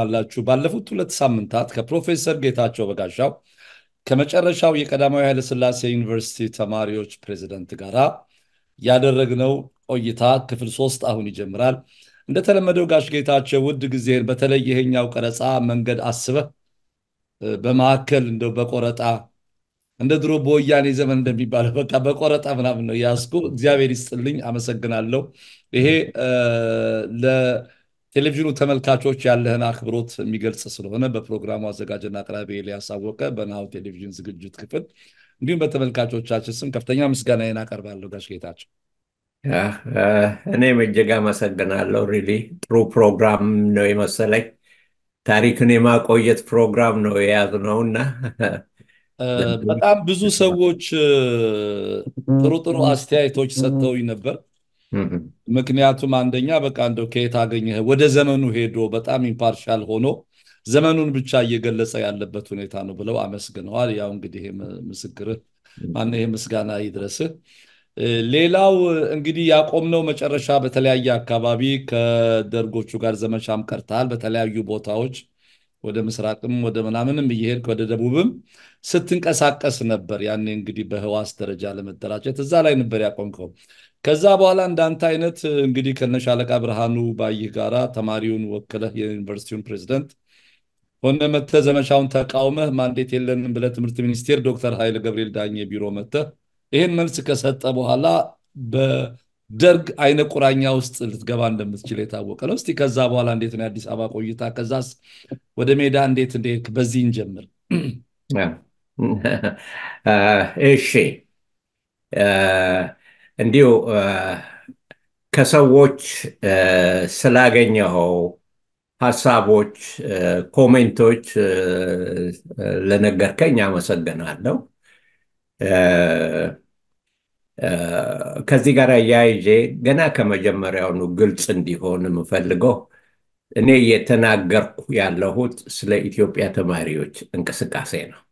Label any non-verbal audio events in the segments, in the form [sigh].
ትሆናላችሁ። ባለፉት ሁለት ሳምንታት ከፕሮፌሰር ጌታቸው በጋሻው ከመጨረሻው የቀዳማዊ ኃይለስላሴ ዩኒቨርሲቲ ተማሪዎች ፕሬዚደንት ጋራ ያደረግነው ቆይታ ክፍል ሶስት አሁን ይጀምራል። እንደተለመደው ጋሽ ጌታቸው ውድ ጊዜን በተለይ ይሄኛው ቀረጻ መንገድ አስበ በማካከል እንደ በቆረጣ እንደ ድሮ በወያኔ ዘመን እንደሚባለው በቃ በቆረጣ ምናምን ነው ያስኩ። እግዚአብሔር ይስጥልኝ፣ አመሰግናለሁ። ይሄ ቴሌቪዥኑ ተመልካቾች ያለህን አክብሮት የሚገልጽ ስለሆነ በፕሮግራሙ አዘጋጅና አቅራቢ ሊያሳወቀ በናው ቴሌቪዥን ዝግጅት ክፍል እንዲሁም በተመልካቾቻችን ስም ከፍተኛ ምስጋና አቀርባለሁ። ጋሽ ጌታቸው እኔም እጅግ አመሰግናለሁ። ሪሊ ጥሩ ፕሮግራም ነው የመሰለኝ። ታሪክን የማቆየት ፕሮግራም ነው ነው እና በጣም ብዙ ሰዎች ጥሩ ጥሩ አስተያየቶች ሰጥተውኝ ነበር። ምክንያቱም አንደኛ በቃ እንደ ከየት አገኘህ ወደ ዘመኑ ሄዶ በጣም ኢምፓርሻል ሆኖ ዘመኑን ብቻ እየገለጸ ያለበት ሁኔታ ነው ብለው አመስግነዋል። ያው እንግዲህ ምስክርህ ማነው ይሄ ምስጋና ይድረስህ። ሌላው እንግዲህ ያቆምነው መጨረሻ በተለያየ አካባቢ ከደርጎቹ ጋር ዘመቻም ቀርተሃል። በተለያዩ ቦታዎች ወደ ምስራቅም ወደ ምናምንም እየሄድክ ወደ ደቡብም ስትንቀሳቀስ ነበር። ያኔ እንግዲህ በህዋስ ደረጃ ለመደራጀት እዛ ላይ ነበር ያቆምከው። ከዛ በኋላ እንዳንተ አይነት እንግዲህ ከነሻለቃ ብርሃኑ ባይህ ጋራ ተማሪውን ወክለህ የዩኒቨርሲቲውን ፕሬዚደንት ሆነ መተ ዘመቻውን ተቃውመህ ማንዴት የለንም ብለ ትምህርት ሚኒስቴር ዶክተር ኃይለ ገብርኤል ዳኘ ቢሮ መተ ይህን መልስ ከሰጠ በኋላ በደርግ አይነ ቁራኛ ውስጥ ልትገባ እንደምትችል የታወቀ ነው። እስቲ ከዛ በኋላ እንዴት ነው የአዲስ አበባ ቆይታ? ከዛስ ወደ ሜዳ እንዴት እንደሄድክ? በዚህ እንጀምር። እሺ እንዲሁ ከሰዎች ስላገኘኸው ሀሳቦች፣ ኮሜንቶች ለነገርከኝ አመሰግናለሁ። ከዚህ ጋር አያይዤ ገና ከመጀመሪያውኑ ግልጽ እንዲሆን የምፈልገው እኔ የተናገርኩ ያለሁት ስለ ኢትዮጵያ ተማሪዎች እንቅስቃሴ ነው።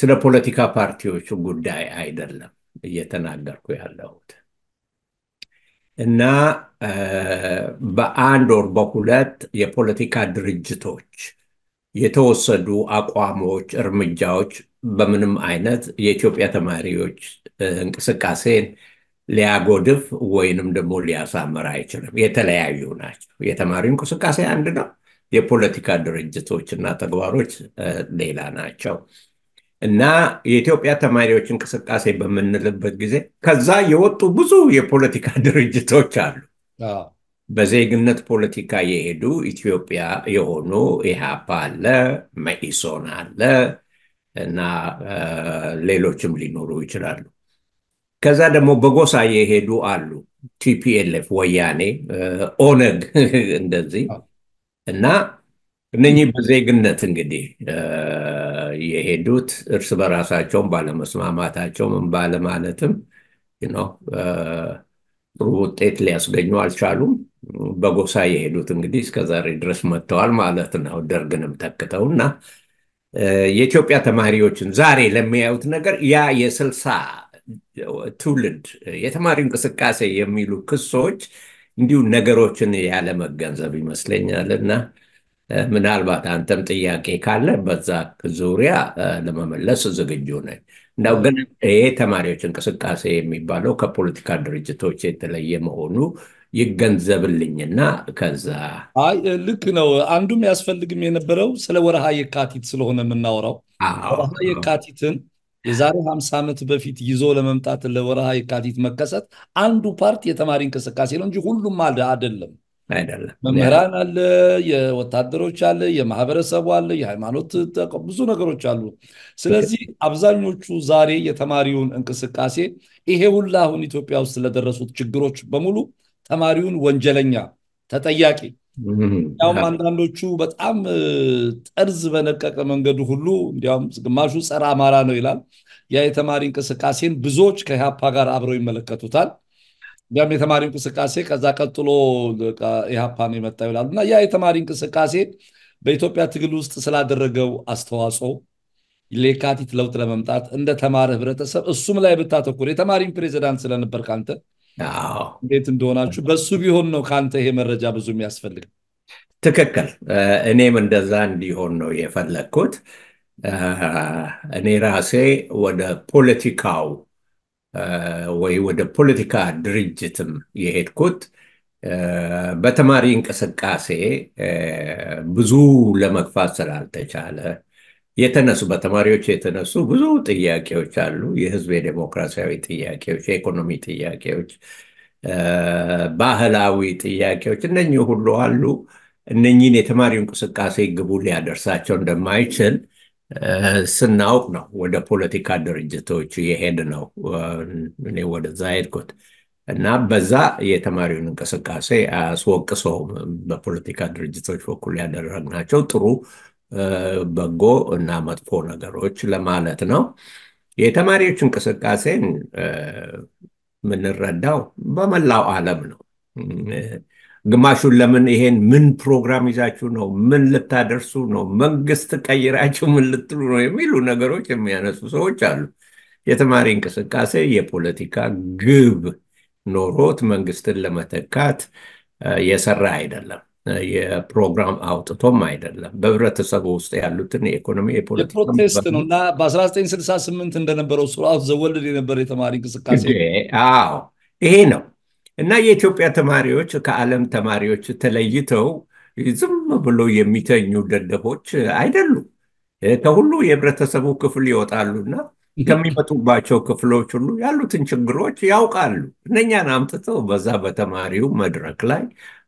ስለ ፖለቲካ ፓርቲዎቹ ጉዳይ አይደለም። እየተናገርኩ ያለሁት እና በአንድ ወር በሁለት የፖለቲካ ድርጅቶች የተወሰዱ አቋሞች፣ እርምጃዎች በምንም አይነት የኢትዮጵያ ተማሪዎች እንቅስቃሴን ሊያጎድፍ ወይንም ደግሞ ሊያሳምር አይችልም። የተለያዩ ናቸው። የተማሪ እንቅስቃሴ አንድ ነው። የፖለቲካ ድርጅቶች እና ተግባሮች ሌላ ናቸው። እና የኢትዮጵያ ተማሪዎች እንቅስቃሴ በምንልበት ጊዜ ከዛ የወጡ ብዙ የፖለቲካ [laughs] ድርጅቶች አሉ። በዜግነት ፖለቲካ የሄዱ ኢትዮጵያ የሆኑ ኢህአፓ አለ፣ መኢሶን አለ እና ሌሎችም ሊኖሩ ይችላሉ። ከዛ ደግሞ በጎሳ የሄዱ አሉ፣ ቲፒኤልኤፍ ወያኔ፣ ኦነግ [laughs] እንደዚህ እና እነኚህ በዜግነት እንግዲህ የሄዱት እርስ በራሳቸውም ባለመስማማታቸውም ባለማለትም ጥሩ ውጤት ሊያስገኙ አልቻሉም። በጎሳ የሄዱት እንግዲህ እስከዛሬ ድረስ መጥተዋል ማለት ነው። ደርግንም ተክተው እና የኢትዮጵያ ተማሪዎችን ዛሬ ለሚያዩት ነገር ያ የስልሳ ትውልድ የተማሪ እንቅስቃሴ የሚሉ ክሶች እንዲሁ ነገሮችን ያለመገንዘብ ይመስለኛል እና ምናልባት አንተም ጥያቄ ካለ በዛ ዙሪያ ለመመለስ ዝግጁ ነኝ። እንዳው ግን ይሄ ተማሪዎች እንቅስቃሴ የሚባለው ከፖለቲካ ድርጅቶች የተለየ መሆኑ ይገንዘብልኝና ከዛ አይ ልክ ነው። አንዱም ያስፈልግም የነበረው ስለ ወረሃ የካቲት ስለሆነ የምናወራው ወረሃ የካቲትን የዛሬ 50 ዓመት በፊት ይዞ ለመምጣት ለወረሃ የካቲት መከሰት አንዱ ፓርት የተማሪ እንቅስቃሴ ነው እንጂ ሁሉም አይደለም። አይደለም። መምህራን አለ፣ የወታደሮች አለ፣ የማህበረሰቡ አለ፣ የሃይማኖት ብዙ ነገሮች አሉ። ስለዚህ አብዛኞቹ ዛሬ የተማሪውን እንቅስቃሴ ይሄ ሁላ አሁን ኢትዮጵያ ውስጥ ስለደረሱት ችግሮች በሙሉ ተማሪውን ወንጀለኛ ተጠያቂ እንዲያውም አንዳንዶቹ በጣም ጠርዝ በነቀቀ መንገዱ ሁሉ እንዲያውም ግማሹ ጸረ አማራ ነው ይላል። ያ የተማሪ እንቅስቃሴን ብዙዎች ከኢህአፓ ጋር አብረው ይመለከቱታል። ያም የተማሪ እንቅስቃሴ ከዛ ቀጥሎ ኢህአፓ ነው የመጣ ይላሉ እና ያ የተማሪ እንቅስቃሴ በኢትዮጵያ ትግል ውስጥ ስላደረገው አስተዋጽኦ ሌካቲት ለውጥ ለመምጣት እንደ ተማረ ህብረተሰብ እሱም ላይ ብታተኩር የተማሪን ፕሬዚዳንት ስለነበር ካንተ እንዴት እንደሆናችሁ በሱ ቢሆን ነው ከአንተ ይሄ መረጃ ብዙ የሚያስፈልግ ትክክል እኔም እንደዛ እንዲሆን ነው የፈለግኩት እኔ ራሴ ወደ ፖለቲካው ወይ ወደ ፖለቲካ ድርጅትም የሄድኩት በተማሪ እንቅስቃሴ ብዙ ለመግፋት ስላልተቻለ የተነሱ በተማሪዎች የተነሱ ብዙ ጥያቄዎች አሉ። የህዝብ የዴሞክራሲያዊ ጥያቄዎች፣ የኢኮኖሚ ጥያቄዎች፣ ባህላዊ ጥያቄዎች እነኚህ ሁሉ አሉ። እነኚህን የተማሪው እንቅስቃሴ ግቡ ሊያደርሳቸው እንደማይችል ስናውቅ ነው ወደ ፖለቲካ ድርጅቶቹ የሄድ ነው እኔ ወደዛ ሄድኩት እና በዛ የተማሪውን እንቅስቃሴ አስወቅሰውም በፖለቲካ ድርጅቶች በኩል ያደረግናቸው ጥሩ በጎ እና መጥፎ ነገሮች ለማለት ነው። የተማሪዎች እንቅስቃሴን የምንረዳው በመላው አለም ነው። ግማሹን ለምን ይሄን ምን ፕሮግራም ይዛችሁ ነው? ምን ልታደርሱ ነው? መንግስት ቀይራችሁ ምን ልትሉ ነው? የሚሉ ነገሮች የሚያነሱ ሰዎች አሉ። የተማሪ እንቅስቃሴ የፖለቲካ ግብ ኖሮት መንግስትን ለመተካት የሰራ አይደለም። የፕሮግራም አውጥቶም አይደለም። በህብረተሰቡ ውስጥ ያሉትን የኢኮኖሚ የፖለቲካፕሮቴስት ነው እና በ1968 እንደነበረው ስርዓት ዘወልድ የነበረ የተማሪ እንቅስቃሴ ይሄ ነው እና የኢትዮጵያ ተማሪዎች ከዓለም ተማሪዎች ተለይተው ዝም ብሎ የሚተኙ ደደቦች አይደሉም። ከሁሉ የህብረተሰቡ ክፍል ይወጣሉና ከሚመጡባቸው ክፍሎች ሁሉ ያሉትን ችግሮች ያውቃሉ። እነኛን አምጥተው በዛ በተማሪው መድረክ ላይ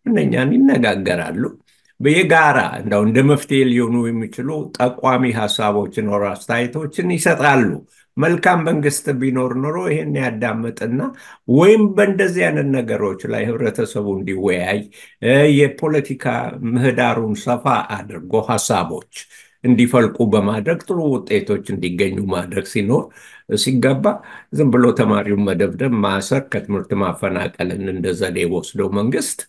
እነኛን ይነጋገራሉ። የጋራ እንደው እንደ መፍትሄ ሊሆኑ የሚችሉ ጠቋሚ ሀሳቦችን ወር አስተያየቶችን ይሰጣሉ። መልካም መንግስት ቢኖር ኖሮ ይህን ያዳምጥና ወይም በእንደዚህ አይነት ነገሮች ላይ ህብረተሰቡ እንዲወያይ የፖለቲካ ምህዳሩን ሰፋ አድርጎ ሀሳቦች እንዲፈልቁ በማድረግ ጥሩ ውጤቶች እንዲገኙ ማድረግ ሲኖር ሲገባ ዝም ብሎ ተማሪውን መደብደብ፣ ማሰር፣ ከትምህርት ማፈናቀልን እንደ ዘዴ ወስደው መንግስት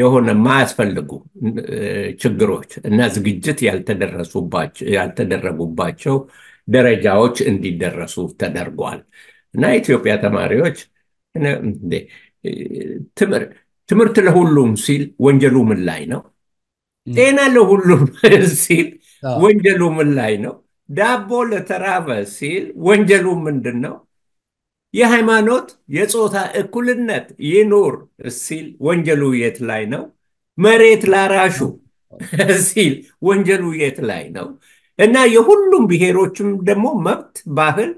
የሆነ ማያስፈልጉ ችግሮች እና ዝግጅት ያልተደረጉባቸው ደረጃዎች እንዲደረሱ ተደርጓል እና የኢትዮጵያ ተማሪዎች ትምህርት ለሁሉም ሲል ወንጀሉ ምን ላይ ነው? ጤና ለሁሉም [laughs] ሲል ወንጀሉ ምን ላይ ነው? ዳቦ ለተራበ ሲል ወንጀሉ ምንድን ነው? የሃይማኖት የፆታ እኩልነት ይኑር ሲል ወንጀሉ የት ላይ ነው? መሬት ላራሹ [laughs] ሲል ወንጀሉ የት ላይ ነው? እና የሁሉም ብሔሮችም ደግሞ መብት ባህል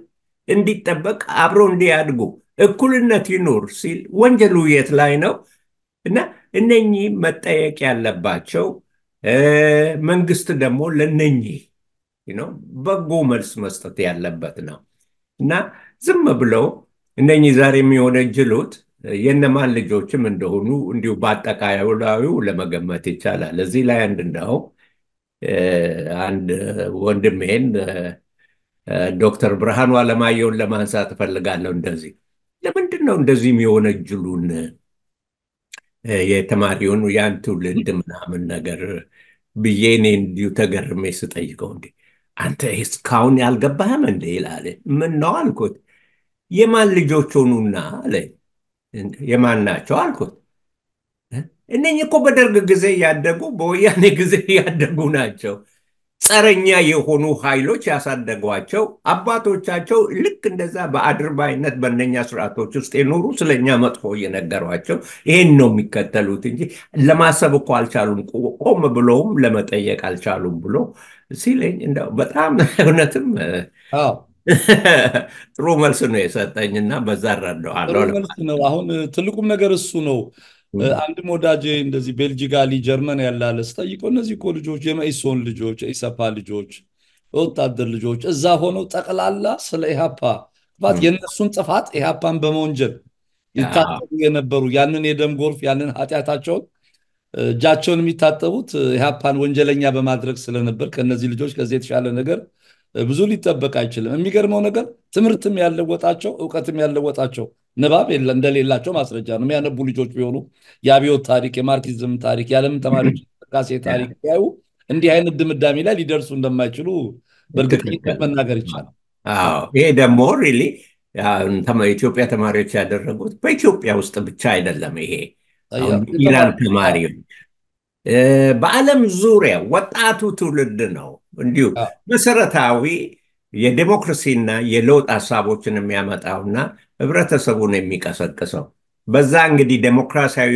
እንዲጠበቅ አብሮ እንዲያድጉ እኩልነት ይኑር ሲል ወንጀሉ የት ላይ ነው? እና እነኚህ መጠየቅ ያለባቸው መንግስት ደግሞ ለነኚህ በጎ መልስ መስጠት ያለበት ነው እና ዝም ብለው እነኚህ ዛሬ የሚወነጅሉት የነማን ልጆችም እንደሆኑ እንዲሁ በአጠቃላዩ ለመገመት ይቻላል። እዚህ ላይ አንድ እንደው አንድ ወንድሜን ዶክተር ብርሃኑ አለማየሁን ለማንሳት እፈልጋለሁ። እንደዚህ ለምንድን ነው እንደዚህ የሚሆነ እጅሉን የተማሪውን ያን ትውልድ ምናምን ነገር ብዬ እኔ እንዲሁ ተገርሜ ስጠይቀው እንዲ አንተ እስካሁን ያልገባህም እንዴ ይላል። ምን ነው አልኩት። የማን ልጆች ሆኑና አለ። የማን ናቸው አልኩት። እነኚህ እኮ በደርግ ጊዜ ያደጉ በወያኔ ጊዜ [laughs] ያደጉ ናቸው። ጸረኛ የሆኑ ኃይሎች ያሳደጓቸው አባቶቻቸው ልክ እንደዛ በአድርባይነት በእነኛ ስርዓቶች ውስጥ የኖሩ ስለኛ መጥፎ እየነገሯቸው ይሄን ነው የሚከተሉት እንጂ ለማሰብ እኮ አልቻሉም፣ ቆም ብለውም ለመጠየቅ አልቻሉም ብሎ ሲለኝ እንደው በጣም [laughs] እውነትም [laughs] ጥሩ መልስ ነው የሰጠኝና በዛ ረዳዋለሁ። አሁን ትልቁም ነገር እሱ ነው። አንድም ወዳጄ እንደዚህ ሊ ጀርመን ያላለ ስጠይቀው እነዚህ እኮ ልጆች የመኢሶን ልጆች የኢሰፓ ልጆች የወታደር ልጆች እዛ ሆነው ጠቅላላ ስለ ኢሃፓ ባት የእነሱን ጥፋት ኢሃፓን በመወንጀል ይታጠቡ የነበሩ ያንን የደም ጎርፍ ያንን ኃጢአታቸውን እጃቸውን የሚታጠቡት ኢሃፓን ወንጀለኛ በማድረግ ስለነበር ከእነዚህ ልጆች ከዚህ የተሻለ ነገር ብዙ ሊጠበቅ አይችልም። የሚገርመው ነገር ትምህርትም ያለወጣቸው እውቀትም ያለወጣቸው ንባብ እንደሌላቸው ማስረጃ ነው። የሚያነቡ ልጆች ቢሆኑ የአብዮት ታሪክ፣ የማርክሲዝም ታሪክ፣ የዓለም ተማሪዎች እንቅስቃሴ ታሪክ ያዩ እንዲህ አይነት ድምዳሜ ላይ ሊደርሱ እንደማይችሉ በእርግጠኝነት መናገር ይቻላል። ይሄ ደግሞ ሪሊ ኢትዮጵያ ተማሪዎች ያደረጉት በኢትዮጵያ ውስጥ ብቻ አይደለም። ይሄ ኢራን ተማሪዎች በዓለም ዙሪያ ወጣቱ ትውልድ ነው እንዲሁ መሰረታዊ የዴሞክራሲና የለውጥ ሀሳቦችን የሚያመጣውና ህብረተሰቡን የሚቀሰቅሰው በዛ እንግዲህ ዴሞክራሲያዊ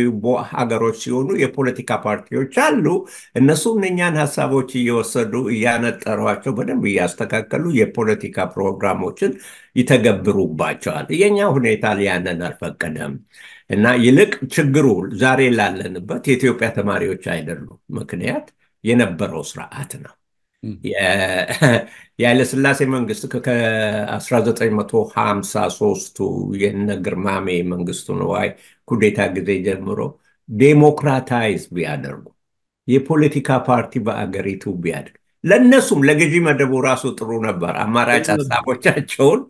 ሀገሮች ሲሆኑ የፖለቲካ ፓርቲዎች አሉ። እነሱ እነኛን ሀሳቦች እየወሰዱ እያነጠሯቸው በደንብ እያስተካከሉ የፖለቲካ ፕሮግራሞችን ይተገብሩባቸዋል። የኛ ሁኔታ ያንን አልፈቀደም እና ይልቅ ችግሩ ዛሬ ላለንበት የኢትዮጵያ ተማሪዎች አይደሉም፣ ምክንያት የነበረው ስርዓት ነው። የኃይለሥላሴ [laughs] መንግስት ከ1953ቱ የነ ግርማሜ መንግስቱ ነዋይ ኩዴታ ጊዜ ጀምሮ ዴሞክራታይዝ ቢያደርጉ የፖለቲካ ፓርቲ በአገሪቱ ቢያደርግ ለእነሱም ለገዢ መደቡ ራሱ ጥሩ ነበር። አማራጭ ሀሳቦቻቸውን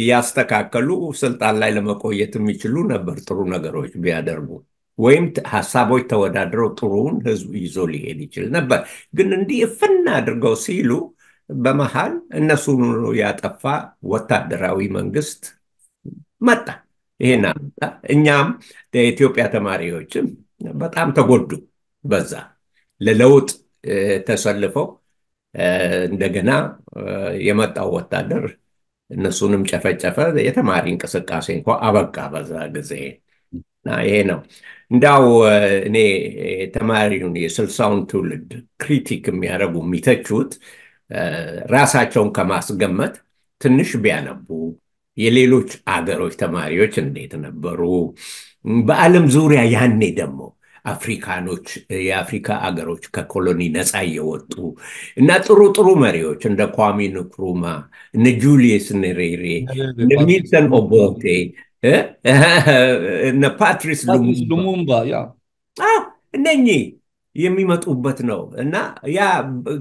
እያስተካከሉ ስልጣን ላይ ለመቆየት የሚችሉ ነበር ጥሩ ነገሮች ቢያደርጉ። ወይም ሀሳቦች ተወዳድረው ጥሩውን ህዝብ ይዞ ሊሄድ ይችል ነበር። ግን እንዲህ እፍና አድርገው ሲሉ በመሃል እነሱን ያጠፋ ወታደራዊ መንግስት መጣ። ይሄን አመጣ። እኛም የኢትዮጵያ ተማሪዎችም በጣም ተጎዱ። በዛ ለለውጥ ተሰልፈው እንደገና የመጣው ወታደር እነሱንም ጨፈጨፈ። የተማሪ እንቅስቃሴ እንኳ አበቃ በዛ ጊዜ። እና ይሄ ነው እንዳው እኔ ተማሪውን የስልሳውን ትውልድ ክሪቲክ የሚያደረጉ የሚተቹት ራሳቸውን ከማስገመት ትንሽ ቢያነቡ የሌሎች አገሮች ተማሪዎች እንዴት ነበሩ፣ በአለም ዙሪያ ያኔ ደግሞ አፍሪካኖች የአፍሪካ አገሮች ከኮሎኒ ነፃ እየወጡ እና ጥሩ ጥሩ መሪዎች እንደ ኳሚ ንክሩማ፣ እነ ጁልየስ ንሬሬ እነ ሚልተን ኦቦቴ [laughs] እነ ፓትሪስ ሉሙምባ እነኚህ የሚመጡበት ነው እና ያ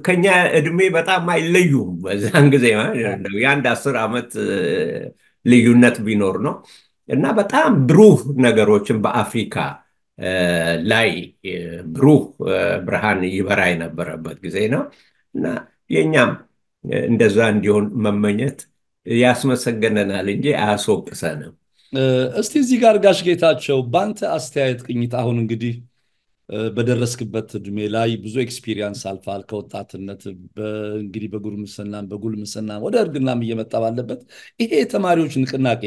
ከኛ እድሜ በጣም አይለዩም። በዛን ጊዜ የአንድ አስር ዓመት ልዩነት ቢኖር ነው እና በጣም ብሩህ ነገሮችን በአፍሪካ ላይ ብሩህ ብርሃን ይበራ የነበረበት ጊዜ ነው እና የእኛም እንደዛ እንዲሆን መመኘት ያስመሰገነናል እንጂ አያስወቅሰንም። እስቲ እዚህ ጋር ጋሽ ጌታቸው በአንተ አስተያየት ቅኝት አሁን እንግዲህ በደረስክበት እድሜ ላይ ብዙ ኤክስፒሪየንስ አልፋል። ከወጣትነት እንግዲህ በጉርምስናም በጉልምስና ወደ እርግናም እየመጣ ባለበት ይሄ የተማሪዎች ንቅናቄ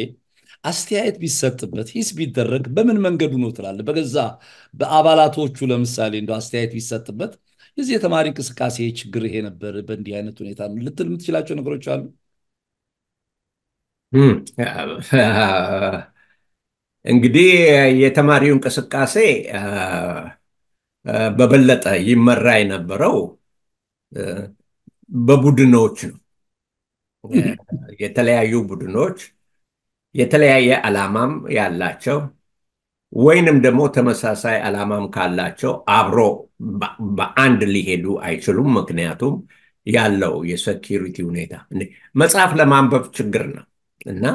አስተያየት ቢሰጥበት ሂስ ቢደረግ በምን መንገዱ ነው ትላለ በገዛ በአባላቶቹ ለምሳሌ እንደ አስተያየት ቢሰጥበት የዚህ የተማሪ እንቅስቃሴ ችግር ይሄ ነበር፣ በእንዲህ አይነት ሁኔታ ልትል የምትችላቸው ነገሮች አሉ? [laughs] እንግዲህ የተማሪው እንቅስቃሴ በበለጠ ይመራ የነበረው በቡድኖች ነው። የተለያዩ ቡድኖች የተለያየ ዓላማም ያላቸው ወይንም ደግሞ ተመሳሳይ ዓላማም ካላቸው አብሮ በአንድ ሊሄዱ አይችሉም። ምክንያቱም ያለው የሴኪሪቲ ሁኔታ መጽሐፍ ለማንበብ ችግር ነው። እና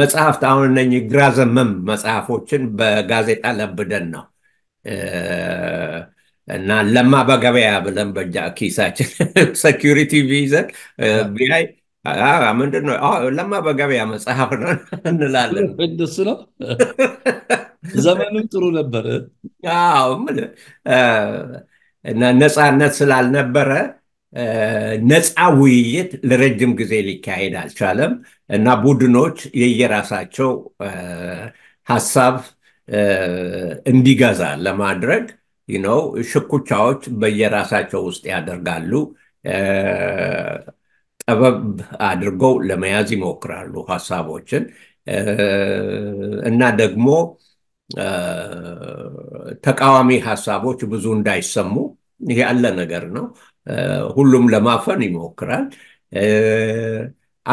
መጽሐፍት አሁን እነኝህ ግራ ዘመም መጽሐፎችን በጋዜጣ ለብደን ነው እና ለማ በገበያ ብለን በጃ ኪሳችን ሴኪሪቲ ቪዘን ቢይ ምንድን ነው ለማ በገበያ መጽሐፍ ነው [laughs] እንላለን። [laughs] እሱ ነው [laughs] ዘመንም ጥሩ ነበር እና ነፃነት ስላልነበረ ነፃ ውይይት ለረጅም ጊዜ ሊካሄድ አልቻለም እና ቡድኖች የየራሳቸው ሀሳብ እንዲገዛ ለማድረግ ነው ሽኩቻዎች በየራሳቸው ውስጥ ያደርጋሉ። ጠበብ አድርገው ለመያዝ ይሞክራሉ ሀሳቦችን እና ደግሞ ተቃዋሚ ሀሳቦች ብዙ እንዳይሰሙ ያለ ነገር ነው። ሁሉም ለማፈን ይሞክራል።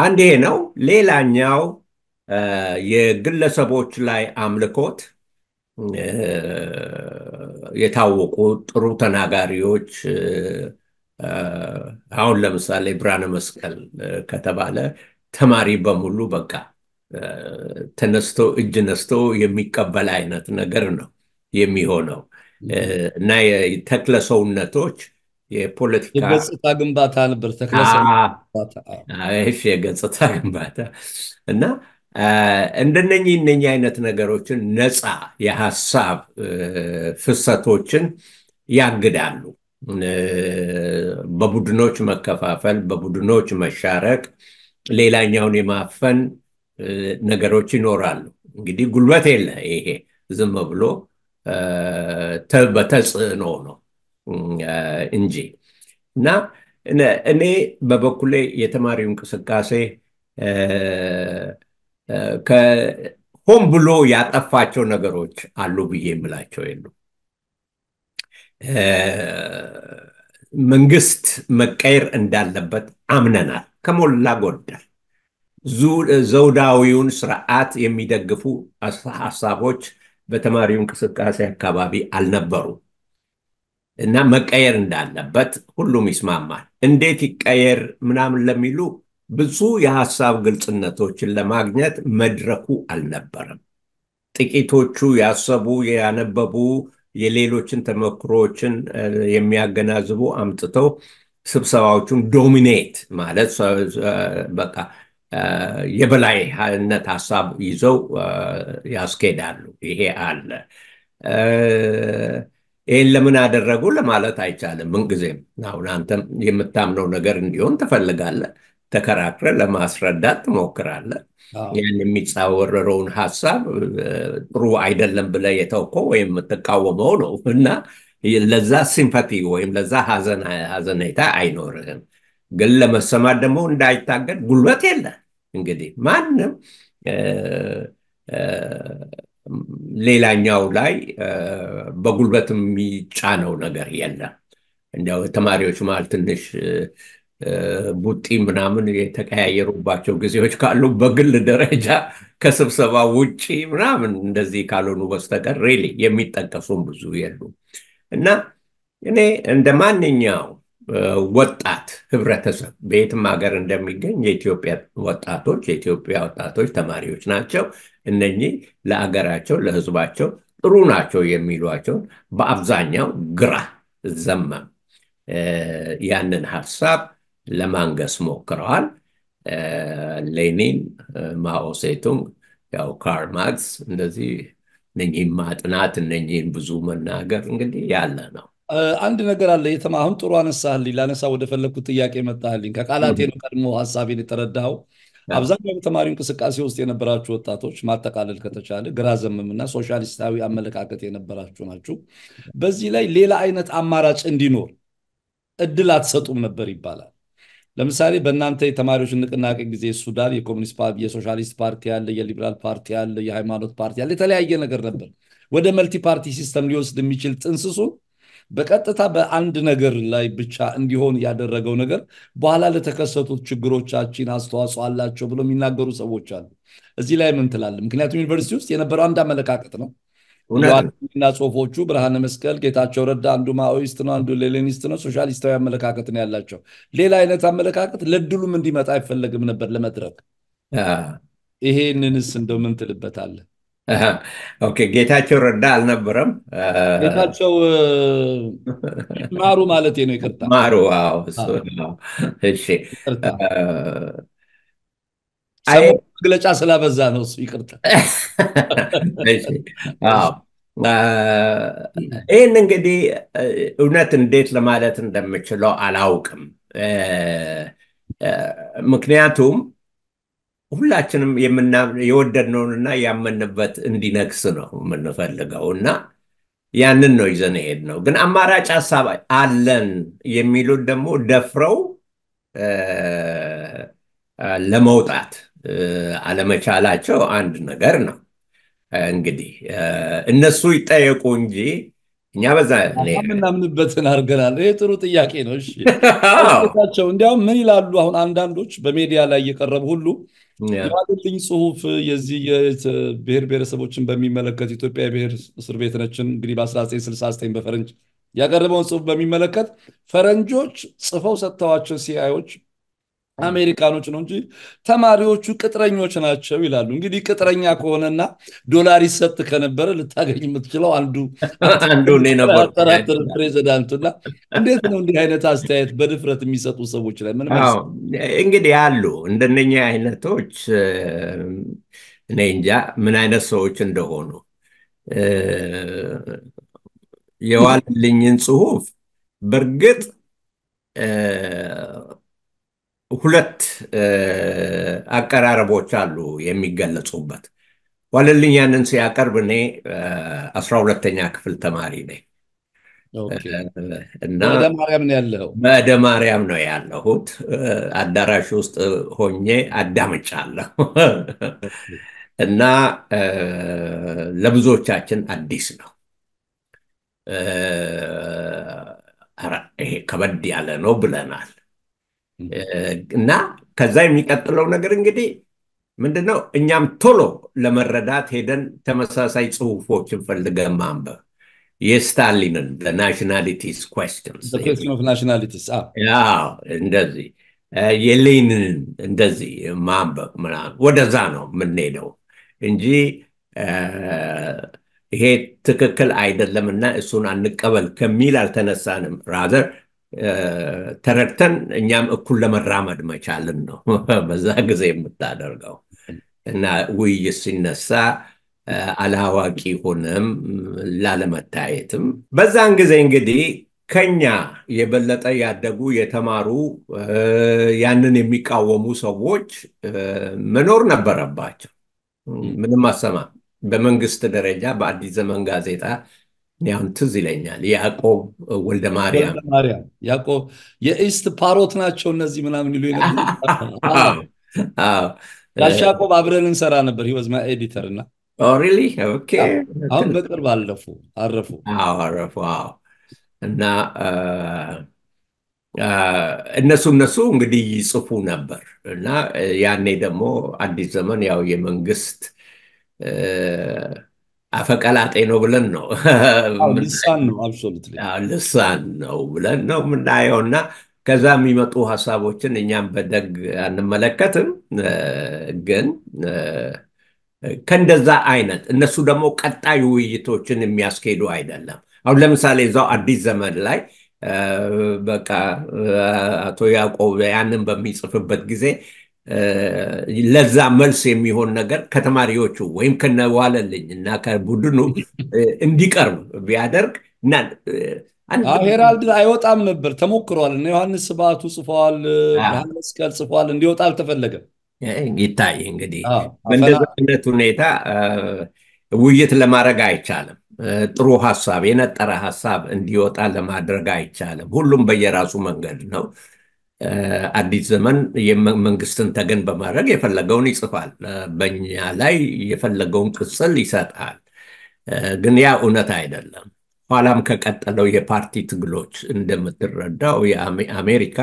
አንድ ይሄ ነው። ሌላኛው የግለሰቦች ላይ አምልኮት የታወቁ ጥሩ ተናጋሪዎች አሁን ለምሳሌ ብርሃነ መስቀል ከተባለ ተማሪ በሙሉ በቃ ተነስቶ እጅ ነስቶ የሚቀበል አይነት ነገር ነው የሚሆነው እና ተክለ ሰውነቶች የፖለቲካ የገጽታ ግንባታ ነበር ተክለሰይፍ የገጽታ ግንባታ እና እንደነኝ እነኝ አይነት ነገሮችን ነፃ የሀሳብ ፍሰቶችን ያግዳሉ። በቡድኖች መከፋፈል፣ በቡድኖች መሻረቅ፣ ሌላኛውን የማፈን ነገሮች ይኖራሉ። እንግዲህ ጉልበት የለ ይሄ ዝም ብሎ በተጽዕኖ ነው። እንጂ እና እኔ በበኩሌ የተማሪው እንቅስቃሴ ሆን ብሎ ያጠፋቸው ነገሮች አሉ ብዬ የምላቸው የሉ። መንግስት መቀየር እንዳለበት አምነናል ከሞላ ጎደል። ዘውዳዊውን ስርዓት የሚደግፉ ሀሳቦች በተማሪው እንቅስቃሴ አካባቢ አልነበሩም። እና መቀየር እንዳለበት ሁሉም ይስማማል። እንዴት ይቀየር ምናምን ለሚሉ ብዙ የሀሳብ ግልጽነቶችን ለማግኘት መድረኩ አልነበረም። ጥቂቶቹ ያሰቡ ያነበቡ፣ የሌሎችን ተመክሮዎችን የሚያገናዝቡ አምጥተው ስብሰባዎቹን ዶሚኔት ማለት በቃ የበላይነት ሀሳብ ይዘው ያስኬዳሉ። ይሄ አለ። ይህን ለምን አደረጉ ለማለት አይቻልም። ምንጊዜም አሁን አንተ የምታምነው ነገር እንዲሆን ትፈልጋለህ፣ ተከራክረ ለማስረዳት ትሞክራለህ። ያን የሚጻወረረውን ሀሳብ ጥሩ አይደለም ብለህ የተውኮ ወይም የምትቃወመው ነው እና ለዛ ሲምፓቲ ወይም ለዛ ሀዘኔታ አይኖርህም። ግን ለመሰማት ደግሞ እንዳይታገድ ጉልበት የለ። እንግዲህ ማንም ሌላኛው ላይ በጉልበት የሚጫነው ነገር የለም። እንዲያው ተማሪዎች ማል ትንሽ ቡጢ ምናምን የተቀያየሩባቸው ጊዜዎች ካሉ በግል ደረጃ ከስብሰባ ውጪ ምናምን እንደዚህ ካልሆኑ በስተቀር ሬሊ የሚጠቀሱም ብዙ የሉ እና እኔ እንደ ማንኛው ወጣት ህብረተሰብ በየትም ሀገር እንደሚገኝ የኢትዮጵያ ወጣቶች የኢትዮጵያ ወጣቶች ተማሪዎች ናቸው። እነኚህ ለአገራቸው ለህዝባቸው ጥሩ ናቸው የሚሏቸውን በአብዛኛው ግራ ዘመም ያንን ሀሳብ ለማንገስ ሞክረዋል። ሌኒን፣ ማኦ ያው ካርል ማርክስ እነዚህ እነኚህን ማጥናት እነኚህን ብዙ መናገር እንግዲህ ያለ ነው። አንድ ነገር አለ። የተማ አሁን ጥሩ አነሳህልኝ። ላነሳ ወደ ጥያቄ መጣልኝ ከቃላቴ ነው ቀድሞ ሀሳቤን የተረዳው አብዛኛው የተማሪ እንቅስቃሴ ውስጥ የነበራችሁ ወጣቶች ማጠቃለል ከተቻለ ግራ ዘመምና ሶሻሊስታዊ አመለካከት የነበራችሁ ናችሁ። በዚህ ላይ ሌላ አይነት አማራጭ እንዲኖር እድል አትሰጡም ነበር ይባላል። ለምሳሌ በእናንተ የተማሪዎች ንቅናቄ ጊዜ ሱዳን የኮሚኒስት የሶሻሊስት ፓርቲ አለ፣ የሊበራል ፓርቲ አለ፣ የሃይማኖት ፓርቲ አለ፣ የተለያየ ነገር ነበር። ወደ መልቲ ፓርቲ ሲስተም ሊወስድ የሚችል ጥንስሱን በቀጥታ በአንድ ነገር ላይ ብቻ እንዲሆን ያደረገው ነገር በኋላ ለተከሰቱት ችግሮቻችን አስተዋጽኦ አላቸው ብሎ የሚናገሩ ሰዎች አሉ። እዚህ ላይ ምን ትላለ? ምክንያቱም ዩኒቨርሲቲ ውስጥ የነበረው አንድ አመለካከት ነው እና ጽሁፎቹ ብርሃነ መስቀል፣ ጌታቸው ረዳ አንዱ ማኦይስት ነው፣ አንዱ ሌኒኒስት ነው፣ ሶሻሊስታዊ አመለካከት ነው ያላቸው። ሌላ አይነት አመለካከት ለድሉም እንዲመጣ አይፈለግም ነበር ለመድረክ። ይሄንንስ እንደው ምን [laughs] ኦኬ፣ ጌታቸው ረዳ አልነበረም። ጌታቸው [laughs] ማሩ ማለት ነው። ይቅርታ ማሩ። እሺ፣ መግለጫ ስላበዛ ነው እሱ። ይቅርታ። [laughs] ይህን እንግዲህ እውነት እንዴት ለማለት እንደምችለው አላውቅም። ምክንያቱም ሁላችንም የወደድነውንና ያመንበት እንዲነግስ ነው የምንፈልገው እና ያንን ነው ይዘን ሄድ ነው። ግን አማራጭ ሀሳብ አለን የሚሉት ደግሞ ደፍረው ለመውጣት አለመቻላቸው አንድ ነገር ነው። እንግዲህ እነሱ ይጠየቁ እንጂ እኛ በዛ የምናምንበትን አድርገናል። ይህ ጥሩ ጥያቄ ነው። እሺቸው እንዲያውም ምን ይላሉ አሁን አንዳንዶች በሜዲያ ላይ እየቀረቡ ሁሉ የዋለልኝ ጽሁፍ የዚህ ብሔር ብሔረሰቦችን በሚመለከት ኢትዮጵያ የብሔር እስር ቤት ነችን እንግዲህ በ1969 በፈረንጅ ያቀረበውን ጽሁፍ በሚመለከት ፈረንጆች ጽፈው ሰጥተዋቸው ሲአይዎች አሜሪካኖች ነው እንጂ ተማሪዎቹ ቅጥረኞች ናቸው ይላሉ። እንግዲህ ቅጥረኛ ከሆነና ዶላር ይሰጥ ከነበረ ልታገኝ የምትችለው አንዱ ፕሬዚዳንቱ። ፕሬዚዳንቱና እንዴት ነው እንዲህ አይነት አስተያየት በድፍረት የሚሰጡ ሰዎች ላይ ምን እንግዲህ አሉ እንደነኛ አይነቶች እኔ እንጃ ምን አይነት ሰዎች እንደሆኑ የዋልልኝን ጽሁፍ በእርግጥ ሁለት አቀራረቦች አሉ የሚገለጹበት። ዋለልኝ ያንን ሲያቀርብ እኔ አስራ ሁለተኛ ክፍል ተማሪ ነኝ እና ማርያም ነው ያለሁት። አዳራሽ ውስጥ ሆኜ አዳምጫለሁ እና ለብዙዎቻችን አዲስ ነው። ይሄ ከበድ ያለ ነው ብለናል። እና ከዛ የሚቀጥለው ነገር እንግዲህ ምንድነው እኛም ቶሎ ለመረዳት ሄደን ተመሳሳይ ጽሁፎችን ፈልገን ማንበብ የስታሊንን ናሽናሊቲስ እንደዚህ የሌኒንን እንደዚህ ማንበብ ምናምን ወደዛ ነው የምንሄደው እንጂ ይሄ ትክክል አይደለምና እሱን አንቀበል ከሚል አልተነሳንም ራዘር ተረድተን እኛም እኩል ለመራመድ መቻልን ነው [laughs] በዛ ጊዜ የምታደርገው እና ውይይት ሲነሳ አላዋቂ ሆነም ላለመታየትም በዛን ጊዜ እንግዲህ ከኛ የበለጠ ያደጉ የተማሩ ያንን የሚቃወሙ ሰዎች መኖር ነበረባቸው። ምንም አሰማ በመንግስት ደረጃ በአዲስ ዘመን ጋዜጣ ያሁን ትዝ ይለኛል ያዕቆብ ወልደ ማርያም ያዕቆብ የኢስት ፓሮት ናቸው እነዚህ ምናምን ይሉ [laughs] ያቆብ አብረን እንሰራ ነበር ወዝ ማ ኤዲተር እና አሁን በቅርብ አለፉ አረፉ አረፉ እና እነሱ እነሱ እንግዲህ ይጽፉ ነበር እና ያኔ ደግሞ አዲስ ዘመን ያው የመንግስት አፈቀላጤ ነው ብለን ነው [laughs] ልሳን ነው ብለን ነው የምናየው እና ከዛ የሚመጡ ሀሳቦችን እኛም በደግ አንመለከትም። ግን ከእንደዛ አይነት እነሱ ደግሞ ቀጣይ ውይይቶችን የሚያስኬዱ አይደለም። አሁን ለምሳሌ እዛው አዲስ ዘመን ላይ በቃ አቶ ያዕቆብ ያንን በሚጽፍበት ጊዜ ለዛ መልስ የሚሆን ነገር ከተማሪዎቹ ወይም ከነዋለልኝ እና ከቡድኑ እንዲቀርብ ቢያደርግ እና ሄራልድ አይወጣም ነበር ተሞክሯል። እና ዮሐንስ ስባቱ ጽፏል፣ ብርሃነ መስቀል ጽፏል። እንዲወጣ አልተፈለገም። ይታይ እንግዲህ በእንደዚህ አይነት ሁኔታ ውይይት ለማድረግ አይቻልም። ጥሩ ሀሳብ፣ የነጠረ ሀሳብ እንዲወጣ ለማድረግ አይቻልም። ሁሉም በየራሱ መንገድ ነው። አዲስ ዘመን መንግስትን ተገን በማድረግ የፈለገውን ይጽፋል። በኛ ላይ የፈለገውን ቅጽል ይሰጣል። ግን ያ እውነት አይደለም። ኋላም ከቀጠለው የፓርቲ ትግሎች እንደምትረዳው የአሜሪካ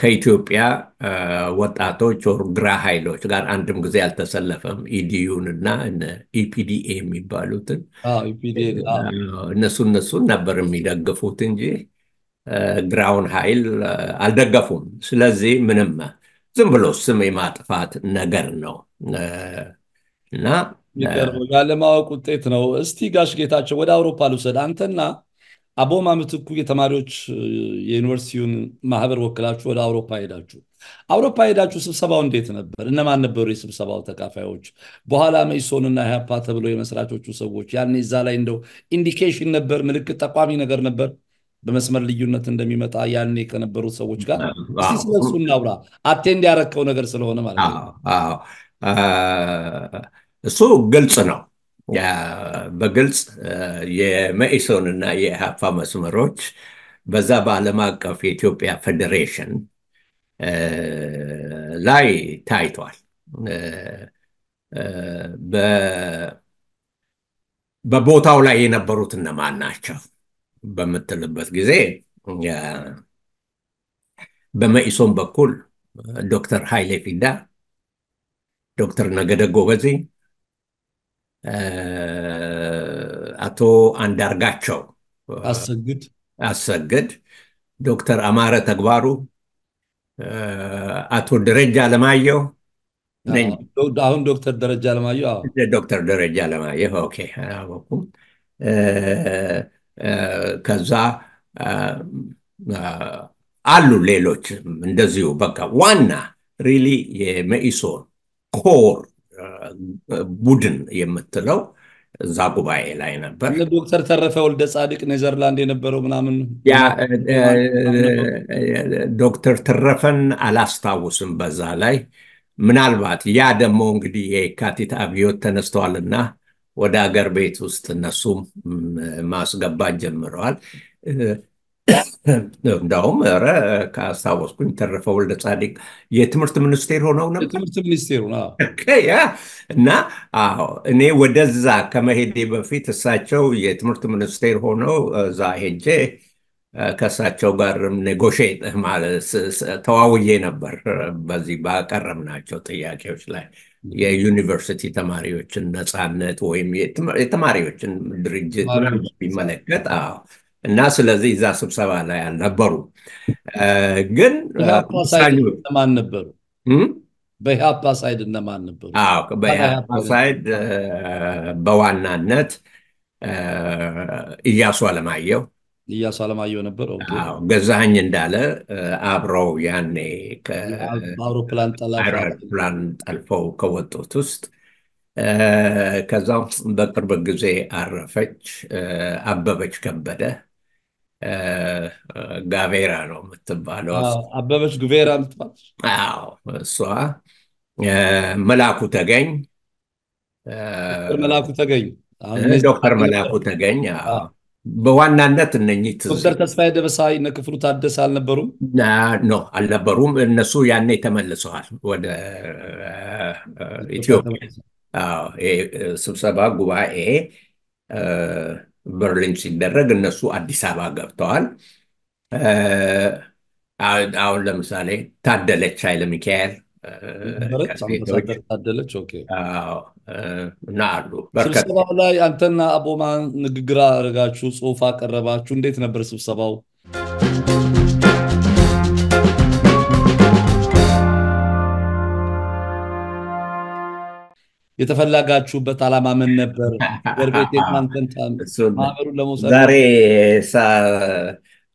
ከኢትዮጵያ ወጣቶች ወር ግራ ኃይሎች ጋር አንድም ጊዜ አልተሰለፈም። ኢዲዩን እና ኢፒዲኤ የሚባሉትን እነሱ እነሱን ነበር የሚደግፉት እንጂ ግራውን ኃይል አልደገፉም። ስለዚህ ምንም ዝም ብሎ ስም የማጥፋት ነገር ነው እና ያለማወቅ ውጤት ነው። እስቲ ጋሽ ጌታቸው ወደ አውሮፓ ልውሰድ። አንተና አቦማ ምትኩ የተማሪዎች የዩኒቨርሲቲውን ማህበር ወክላችሁ ወደ አውሮፓ ሄዳችሁ አውሮፓ ሄዳችሁ ስብሰባው እንዴት ነበር? እነማን ነበሩ የስብሰባው ተካፋዮች? በኋላ መኢሶንና ኢህአፓ ተብለው የመስራቾቹ ሰዎች ያኔ እዛ ላይ እንደው ኢንዲኬሽን ነበር፣ ምልክት ጠቋሚ ነገር ነበር። በመስመር ልዩነት እንደሚመጣ ያኔ ከነበሩ ሰዎች ጋር ስለሱ እናውራ። አቴንድ ያረከው ነገር ስለሆነ ማለት ነው። እሱ ግልጽ ነው። በግልጽ የመኢሶን እና የሀፋ መስመሮች በዛ በዓለም አቀፍ የኢትዮጵያ ፌዴሬሽን ላይ ታይቷል። በቦታው ላይ የነበሩት እነማን ናቸው? በምትልበት ጊዜ በመኢሶን በኩል ዶክተር ሀይሌ ፊዳ፣ ዶክተር ነገደ ጎበዚ፣ አቶ አንዳርጋቸው አሰግድ አሰግድ፣ ዶክተር አማረ ተግባሩ፣ አቶ ደረጃ አለማየሁ አሁን ዶክተር ደረጃ አለማየሁ ዶክተር ደረጃ አለማየሁ ኦኬ ከዛ አሉ ሌሎች እንደዚሁ በቃ ዋና ሪሊ የመኢሶ ኮር ቡድን የምትለው እዛ ጉባኤ ላይ ነበር። ዶክተር ተረፈ ወልደ ጻድቅ ኔዘርላንድ የነበረው ምናምን ዶክተር ተረፈን አላስታውስም። በዛ ላይ ምናልባት ያ ደግሞ እንግዲህ የካቲት አብዮት ተነስተዋልና ወደ ሀገር ቤት ውስጥ እነሱም ማስገባት ጀምረዋል። እንዳውም ኧረ ከአስታወስኩኝ ተረፈ ወልደ ጻዲቅ የትምህርት ሚኒስቴር ሆነው ነበር። ሚኒስቴሩ ሚኒስቴር እና እኔ ወደዛ ከመሄዴ በፊት እሳቸው የትምህርት ሚኒስቴር ሆነው እዛ ሄጄ ከእሳቸው ጋር ኔጎሼት ማለት ተዋውዬ ነበር በዚህ ባቀረብናቸው ጥያቄዎች ላይ የዩኒቨርሲቲ ተማሪዎችን ነፃነት ወይም የተማሪዎችን ድርጅት ቢመለከት እና ስለዚህ እዛ ስብሰባ ላይ አልነበሩ። ግን ማን ነበሩ? በኢህአፓ ሳይድ እነማን ነበሩ? በኢህአፓ ሳይድ በዋናነት እያሱ አለማየው እያሱ አለማየሁ ነበር። ገዛኝ እንዳለ አብረው ያኔ አውሮፕላን ጠልፈው ከወጡት ውስጥ ከዛ በቅርብ ጊዜ አረፈች አበበች ከበደ ጋቬራ ነው የምትባለው። አበበች ጉቬራ ምትባል እሷ መላኩ ተገኝ ዶክተር መላኩ ተገኝ በዋናነት እነኚህ ዶክተር ተስፋዬ ደበሳይ እነ ክፍሉ ታደሰ አልነበሩም? ኖ አልነበሩም። እነሱ ያነ ተመልሰዋል ወደ ኢትዮጵያ። ስብሰባ ጉባኤ በርሊን ሲደረግ እነሱ አዲስ አበባ ገብተዋል። አሁን ለምሳሌ ታደለች ኃይለ ሚካኤል እና አሉ። ስብሰባው ላይ አንተና አቦማ ንግግር አድርጋችሁ ጽሁፍ አቀረባችሁ። እንዴት ነበር ስብሰባው? የተፈላጋችሁበት አላማ ምን ነበር? ዛሬ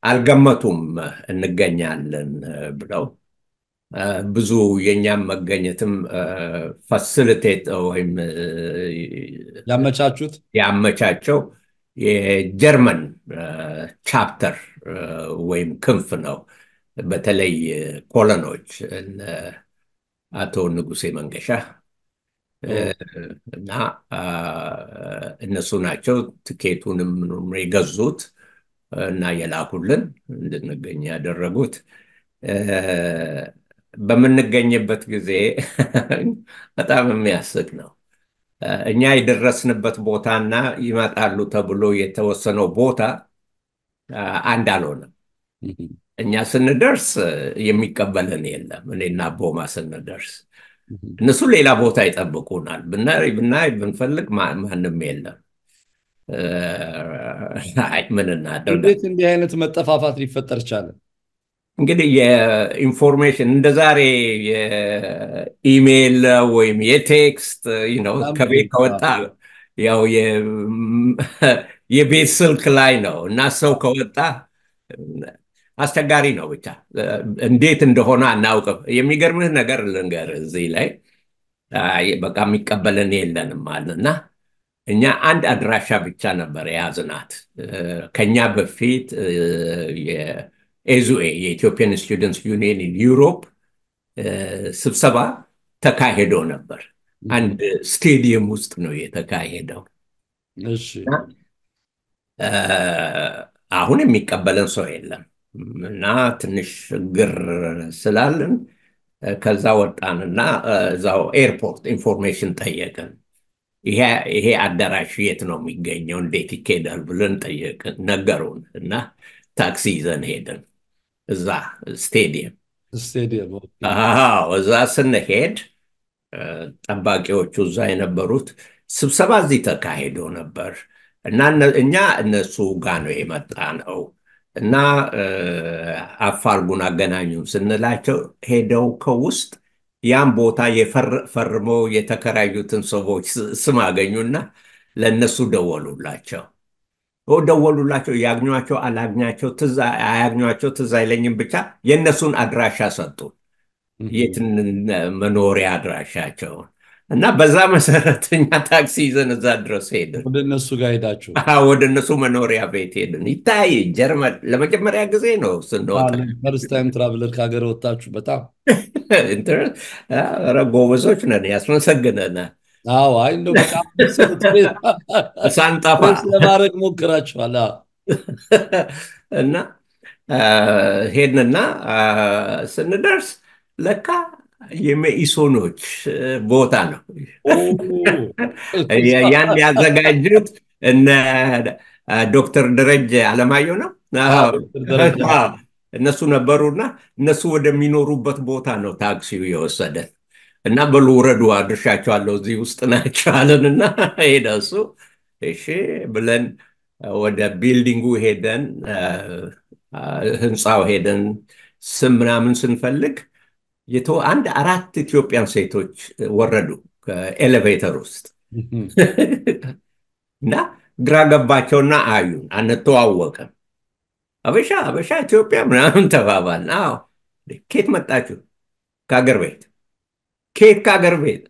አልገመቱም እንገኛለን ብለው ብዙ የእኛም መገኘትም ፋሲሊቴት ወይም ያመቻቹት ያመቻቸው የጀርመን ቻፕተር ወይም ክንፍ ነው። በተለይ ኮለኖች አቶ ንጉሴ መንገሻ እና እነሱ ናቸው ትኬቱንም የገዙት እና የላኩልን እንድንገኝ ያደረጉት። በምንገኝበት ጊዜ [laughs] በጣም የሚያስቅ ነው። እኛ የደረስንበት ቦታና ይመጣሉ ተብሎ የተወሰነው ቦታ አንድ አልሆነም። እኛ ስንደርስ የሚቀበልን የለም። እኔና ቦማ ስንደርስ እነሱ ሌላ ቦታ ይጠብቁናል። ብናይ ብናይ ብንፈልግ ማንም የለም። ምን እናደርግ? እንዴት እንዲህ አይነት መጠፋፋት ሊፈጠር ቻለ? እንግዲህ የኢንፎርሜሽን እንደ ዛሬ የኢሜይል ወይም የቴክስት ነው ከቤት ከወጣ ያው [laughs] የቤት ስልክ ላይ ነው እና ሰው ከወጣ አስቸጋሪ ነው። ብቻ እንዴት እንደሆነ አናውቅም። የሚገርምህ ነገር ልንገር እዚህ ላይ በቃ የሚቀበልን የለንም አለና እኛ አንድ አድራሻ ብቻ ነበር የያዝናት ከኛ በፊት ኤዙኤ የኢትዮጵያን ስቱደንትስ ዩኒየን ዩሮፕ ስብሰባ ተካሄዶ ነበር። አንድ ስቴዲየም ውስጥ ነው የተካሄደው። አሁን የሚቀበለን ሰው የለም እና ትንሽ ግር ስላልን ከዛ ወጣንና እዛው ኤርፖርት ኢንፎርሜሽን ጠየቅን። ይሄ አዳራሽ የት ነው የሚገኘው፣ እንዴት ይካሄዳል ብለን ጠየቅን። ነገሩን እና ታክሲ ይዘን ሄደን እዛ ስቴዲየም እዛ ስንሄድ ጠባቂዎቹ እዛ የነበሩት ስብሰባ እዚህ ተካሂዶ ነበር እና እኛ እነሱ ጋ ነው የመጣ ነው እና አፋልጉን አገናኙም ስንላቸው ሄደው ከውስጥ ያን ቦታ ፈርመው የተከራዩትን ሰዎች ስም አገኙና ለእነሱ ደወሉላቸው። ደወሉላቸው። ያግኟቸው አላግኛቸው አያግኟቸው ትዝ አይለኝም። ብቻ የእነሱን አድራሻ ሰጡ፣ የትን መኖሪያ አድራሻቸውን እና በዛ መሰረተኛ ታክሲ ይዘን እዛ ድረስ ሄድን። ወደ እነሱ ጋር ሄዳችሁ? ወደ እነሱ መኖሪያ ቤት ሄድን። ይታይ ጀርመን ለመጀመሪያ ጊዜ ነው ስንወጣ። ፈርስት ታይም ትራቭለር ከሀገር ወጣችሁ። በጣም [laughs] ጎበዞች ነን፣ ያስመሰግነናል። አዎ አይ እንደው በጣም [laughs] ለማድረግ ሞክራችኋል እና ሄድንና ስንደርስ ለካ የመኢሶኖች ቦታ ነው ያን ያዘጋጁት እነ ዶክተር ደረጀ አለማየሁ ነው እነሱ ነበሩና እነሱ ወደሚኖሩበት ቦታ ነው ታክሲው የወሰደን እና በሉ ውረዱ አድርሻቸዋለሁ እዚህ ውስጥ ናቸው አለን እና ሄደ እሱ እሺ ብለን ወደ ቢልዲንጉ ሄደን ህንፃው ሄደን ስም ምናምን ስንፈልግ አንድ አራት ኢትዮጵያን ሴቶች ወረዱ ከኤሌቬተር ውስጥ [laughs] እና ግራ ገባቸውና አዩን፣ አንተዋወቅም። አበሻ አበሻ ኢትዮጵያ ምናምን ተባባል። ኬት መጣችሁ? ከአገር ቤት ከየት ከሀገር ቤት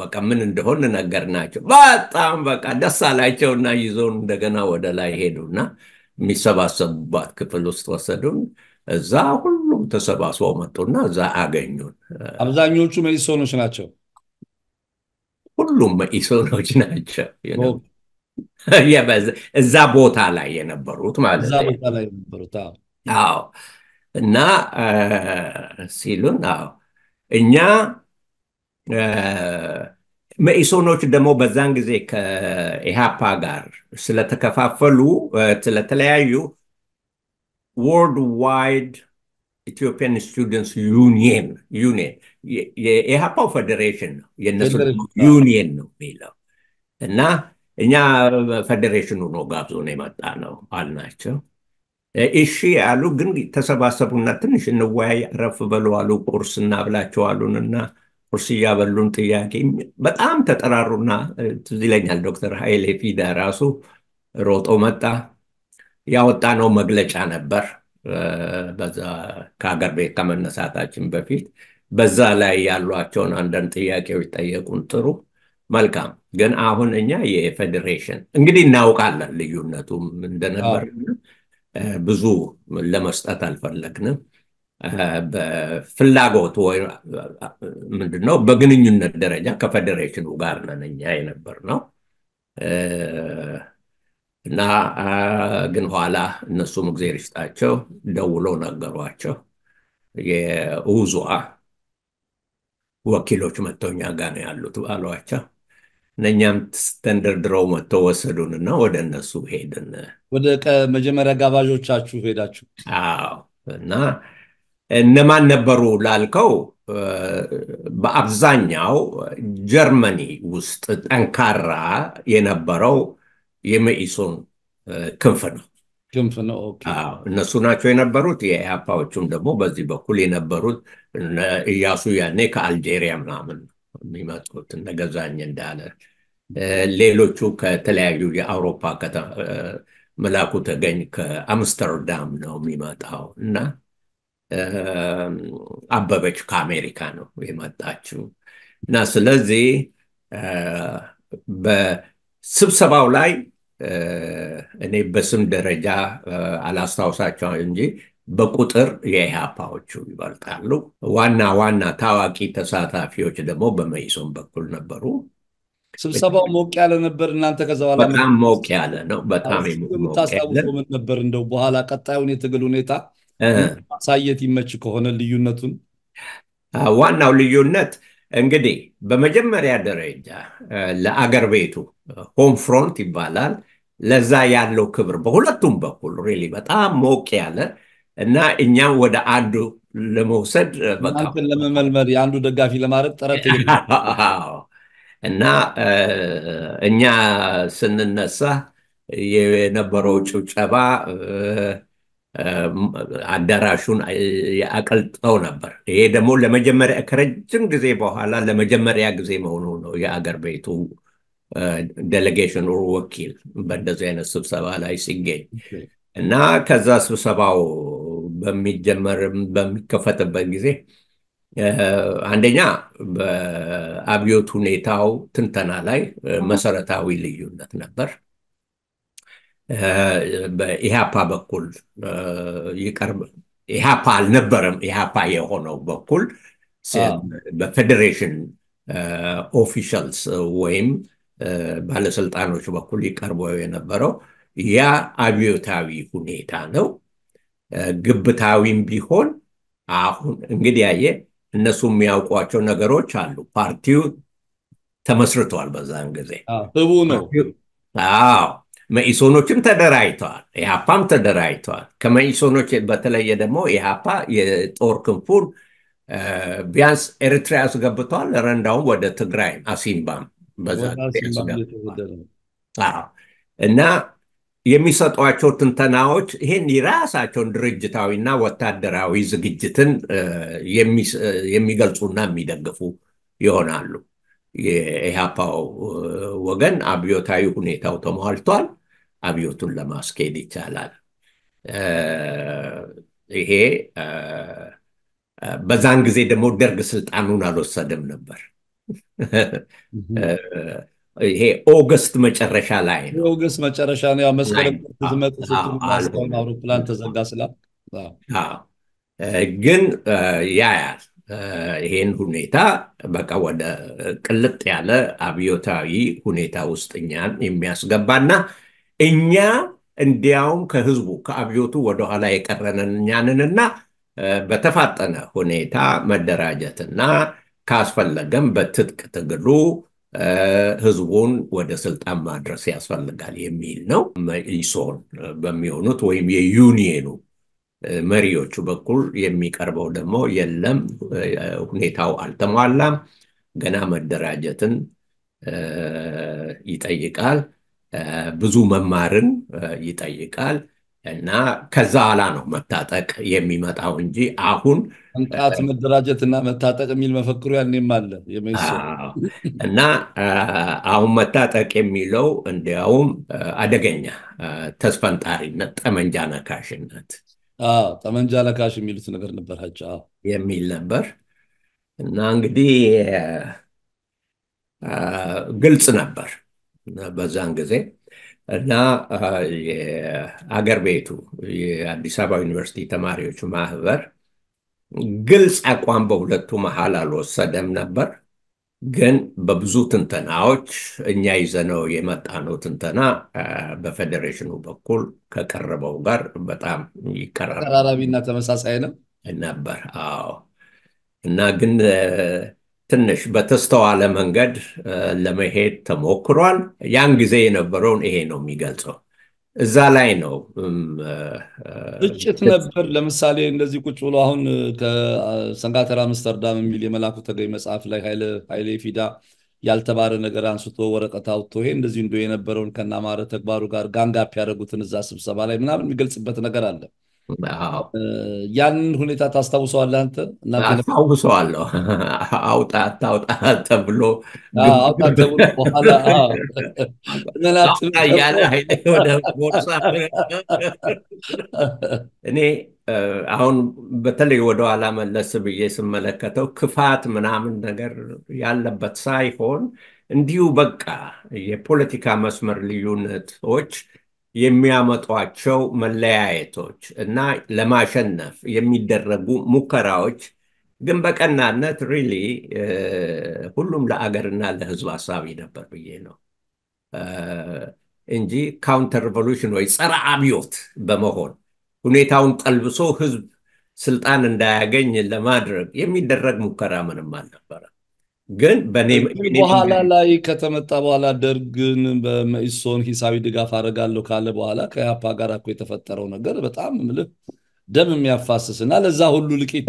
በቃ ምን እንደሆን ነገር ናቸው። በጣም በቃ ደስ እና ይዞን እንደገና ወደ ላይ ሄዱና የሚሰባሰቡባት ክፍል ውስጥ ወሰዱን። እዛ ሁሉም ተሰባስበው መጡና እዛ አገኙን። አብዛኞቹ መኢሶኖች ናቸው። ሁሉም መኢሶኖች ናቸው። [laughs] እዛ ቦታ ላይ የነበሩት ማለት ነው። እና ሲሉን እኛ መኢሶኖች ደግሞ በዛን ጊዜ ከኢሃፓ ጋር ስለተከፋፈሉ ስለተለያዩ ወርልድ ዋይድ ኢትዮጵያን ስቱደንትስ ዩኒየን ዩኒየን የኢሃፓው ፌዴሬሽን ነው የነሱ ዩኒየን ነው የሚለው እና እኛ ፌዴሬሽኑ ነው ጋብዞን የመጣ ነው አልናቸው። እሺ ያሉ ግን ተሰባሰቡና ትንሽ እንወያይ ረፍ በሉ አሉ። ቁርስ እናብላቸው እና ቁርስ እያበሉን ጥያቄ በጣም ተጠራሩና ትዝ ይለኛል ዶክተር ኃይሌ ፊዳ ራሱ ሮጦ መጣ። ያወጣነው መግለጫ ነበር በዛ ከሀገር ቤት ከመነሳታችን በፊት በዛ ላይ ያሏቸውን አንዳንድ ጥያቄዎች ጠየቁን። ጥሩ መልካም። ግን አሁን እኛ የፌዴሬሽን እንግዲህ እናውቃለን ልዩነቱም እንደነበር ብዙ ለመስጠት አልፈለግንም። በፍላጎት ወይ ምንድነው በግንኙነት ደረጃ ከፌዴሬሽኑ ጋር ነን እኛ ነው እና ግን ኋላ እነሱም እግዜር ይስጣቸው ደውሎ ነገሯቸው። የውዙአ ወኪሎች መጥተው እኛ ጋር ነው ያሉት አሏቸው። እነኛም ተንደርድረው መጥቶ ወሰዱን እና ወደ እነሱ ሄድን። ወደ መጀመሪያ ጋባዦቻችሁ ሄዳችሁ? እና እነማን ነበሩ ላልከው በአብዛኛው ጀርመኒ ውስጥ ጠንካራ የነበረው የመኢሶን ክንፍ ነው ክንፍ ነው። እነሱ ናቸው የነበሩት። የኢያፓዎቹም ደግሞ በዚህ በኩል የነበሩት እያሱ ያኔ ከአልጄሪያ ምናምን የሚመጡት እነገዛኝ እንዳለ ሌሎቹ ከተለያዩ የአውሮፓ መላኩ ተገኝ ከአምስተርዳም ነው የሚመጣው እና አበበች ከአሜሪካ ነው የመጣችው እና ስለዚህ በስብሰባው ላይ እኔ በስም ደረጃ አላስታውሳቸው እንጂ በቁጥር የኢህአፓዎቹ ይበልጣሉ። ዋና ዋና ታዋቂ ተሳታፊዎች ደግሞ በመይሶን በኩል ነበሩ። ስብሰባው ሞቅ ያለ ነበር። እናንተ ከዛ በኋላ በጣም ሞቅ ያለ ነው። በጣም የምታስታውሱ ምን ነበር? እንደው በኋላ ቀጣዩን የትግል ሁኔታ ማሳየት ይመች ከሆነ ልዩነቱን። ዋናው ልዩነት እንግዲህ በመጀመሪያ ደረጃ ለአገር ቤቱ ሆም ፍሮንት ይባላል ለዛ ያለው ክብር በሁለቱም በኩል ሪሊ በጣም ሞቅ ያለ እና እኛም ወደ አንዱ ለመውሰድ እናንተን ለመመልመል የአንዱ ደጋፊ ለማድረግ ጥረት [laughs] እና እኛ ስንነሳ የነበረው ጭብጨባ አዳራሹን ያቀልጠው ነበር። ይሄ ደግሞ ለመጀመሪያ ከረጅም ጊዜ በኋላ ለመጀመሪያ ጊዜ መሆኑ ነው የአገር ቤቱ ዴሌጌሽን ወኪል በእንደዚህ አይነት ስብሰባ ላይ ሲገኝ እና ከዛ ስብሰባው በሚጀመር በሚከፈትበት ጊዜ አንደኛ በአብዮት ሁኔታው ትንተና ላይ መሰረታዊ ልዩነት ነበር። በኢህአፓ በኩል ይቀርብ ኢህአፓ አልነበረም። ኢህአፓ የሆነው በኩል በፌዴሬሽን ኦፊሻልስ ወይም ባለስልጣኖች በኩል ይቀርበው የነበረው ያ አብዮታዊ ሁኔታ ነው። ግብታዊም ቢሆን አሁን እንግዲህ ያየ እነሱ የሚያውቋቸው ነገሮች አሉ። ፓርቲው ተመስርቷል። በዛን ጊዜ ህቡ ነው። መኢሶኖችም ተደራጅተዋል። ኢህአፓም ተደራጅተዋል። ከመኢሶኖች በተለየ ደግሞ ኢህአፓ የጦር ክንፉን ቢያንስ ኤርትራ ያስገብተዋል። ረንዳውም ወደ ትግራይ አሲምባም በዛ እና የሚሰጧቸው ትንተናዎች ይህን የራሳቸውን ድርጅታዊና ወታደራዊ ዝግጅትን የሚገልጹና የሚደግፉ ይሆናሉ። የኢህአፓው ወገን አብዮታዊ ሁኔታው ተሟልቷል፣ አብዮቱን ለማስኬድ ይቻላል። ይሄ በዛን ጊዜ ደግሞ ደርግ ስልጣኑን አልወሰደም ነበር። ይሄ ኦገስት መጨረሻ ላይ ነው። ኦገስት መጨረሻ ነው። ያው አውሮፕላን ተዘጋ ስላ ግን ያያል ይሄን ሁኔታ በቃ ወደ ቅልጥ ያለ አብዮታዊ ሁኔታ ውስጥ እኛን የሚያስገባና እኛ እንዲያውም ከህዝቡ ከአብዮቱ ወደኋላ የቀረንን እኛንንና በተፋጠነ ሁኔታ መደራጀትና ካስፈለገም በትጥቅ ትግሉ ህዝቡን ወደ ስልጣን ማድረስ ያስፈልጋል የሚል ነው። መኢሶን በሚሆኑት ወይም የዩኒየኑ መሪዎቹ በኩል የሚቀርበው ደግሞ የለም፣ ሁኔታው አልተሟላም፣ ገና መደራጀትን ይጠይቃል፣ ብዙ መማርን ይጠይቃል እና ከዛ ኋላ ነው መታጠቅ የሚመጣው እንጂ አሁን መንቃት መደራጀት እና መታጠቅ የሚል መፈክሩ ያኔም አለ እና አሁን መታጠቅ የሚለው እንዲያውም አደገኛ ተስፈንጣሪነት፣ ጠመንጃ ነካሽነት፣ ጠመንጃ ነካሽ የሚሉት ነገር ነበራቸው የሚል ነበር እና እንግዲህ ግልጽ ነበር በዛን ጊዜ እና የአገር ቤቱ የአዲስ አበባ ዩኒቨርሲቲ ተማሪዎቹ ማህበር ግልጽ አቋም በሁለቱ መሀል አልወሰደም ነበር። ግን በብዙ ትንተናዎች እኛ ይዘነው የመጣነው ትንተና በፌዴሬሽኑ በኩል ከቀረበው ጋር በጣም ይቀራራቢና ተመሳሳይ ነው ነበር። አዎ እና ግን ትንሽ በተስተዋለ መንገድ ለመሄድ ተሞክሯል። ያን ጊዜ የነበረውን ይሄ ነው የሚገልጸው። እዛ ላይ ነው ግጭት ነበር። ለምሳሌ እንደዚህ ቁጭ ብሎ አሁን ከሰንጋተር አምስተርዳም የሚል የመላኩ ተገኝ መጽሐፍ ላይ ኃይሌ ፊዳ ያልተባረ ነገር አንስቶ ወረቀት አውጥቶ ይሄ እንደዚህ እንዲ የነበረውን ከናማረ ተግባሩ ጋር ጋንጋፕ ያደረጉትን እዛ ስብሰባ ላይ ምናምን የሚገልጽበት ነገር አለ። ያንን ሁኔታ ታስታውሰዋለ አንተ? አስታውሰዋለሁ። [laughs] አውጣ አታውጣ ተብሎ [laughs] እኔ አሁን በተለይ ወደኋላ መለስ ብዬ ስመለከተው ክፋት ምናምን ነገር ያለበት ሳይሆን እንዲሁ በቃ የፖለቲካ መስመር ልዩነቶች የሚያመጧቸው መለያየቶች እና ለማሸነፍ የሚደረጉ ሙከራዎች ግን በቀናነት ሪሊ ሁሉም ለአገርና ለህዝብ አሳቢ ነበር ብዬ ነው እንጂ ካውንተር ሪቮሉሽን ወይ ጸረ አብዮት በመሆን ሁኔታውን ጠልብሶ ህዝብ ስልጣን እንዳያገኝ ለማድረግ የሚደረግ ሙከራ ምንም አልነበረ። ግን በኋላ ላይ ከተመጣ በኋላ ደርግን በመኢሶን ሂሳዊ ድጋፍ አደርጋለሁ ካለ በኋላ ከያፓ ጋር እኮ የተፈጠረው ነገር በጣም ምልህ ደም የሚያፋስስ እና ለዛ ሁሉ ልቂት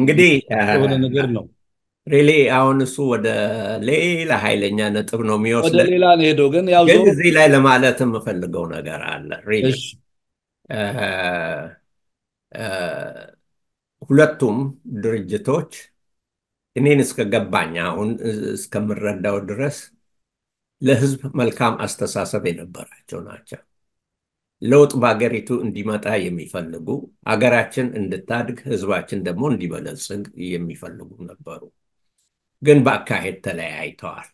እንግዲህ የሆነ ነገር ነው። ሬሌ አሁን እሱ ወደ ሌላ ሀይለኛ ነጥብ ነው የሚወስደ ሌላ ሄደው ግን ግን እዚህ ላይ ለማለት የምፈልገው ነገር አለ። ሁለቱም ድርጅቶች እኔን እስከገባኝ አሁን እስከምረዳው ድረስ ለህዝብ መልካም አስተሳሰብ የነበራቸው ናቸው። ለውጥ በሀገሪቱ እንዲመጣ የሚፈልጉ ሀገራችን እንድታድግ ህዝባችን ደግሞ እንዲበለጽግ የሚፈልጉ ነበሩ። ግን በአካሄድ ተለያይተዋል።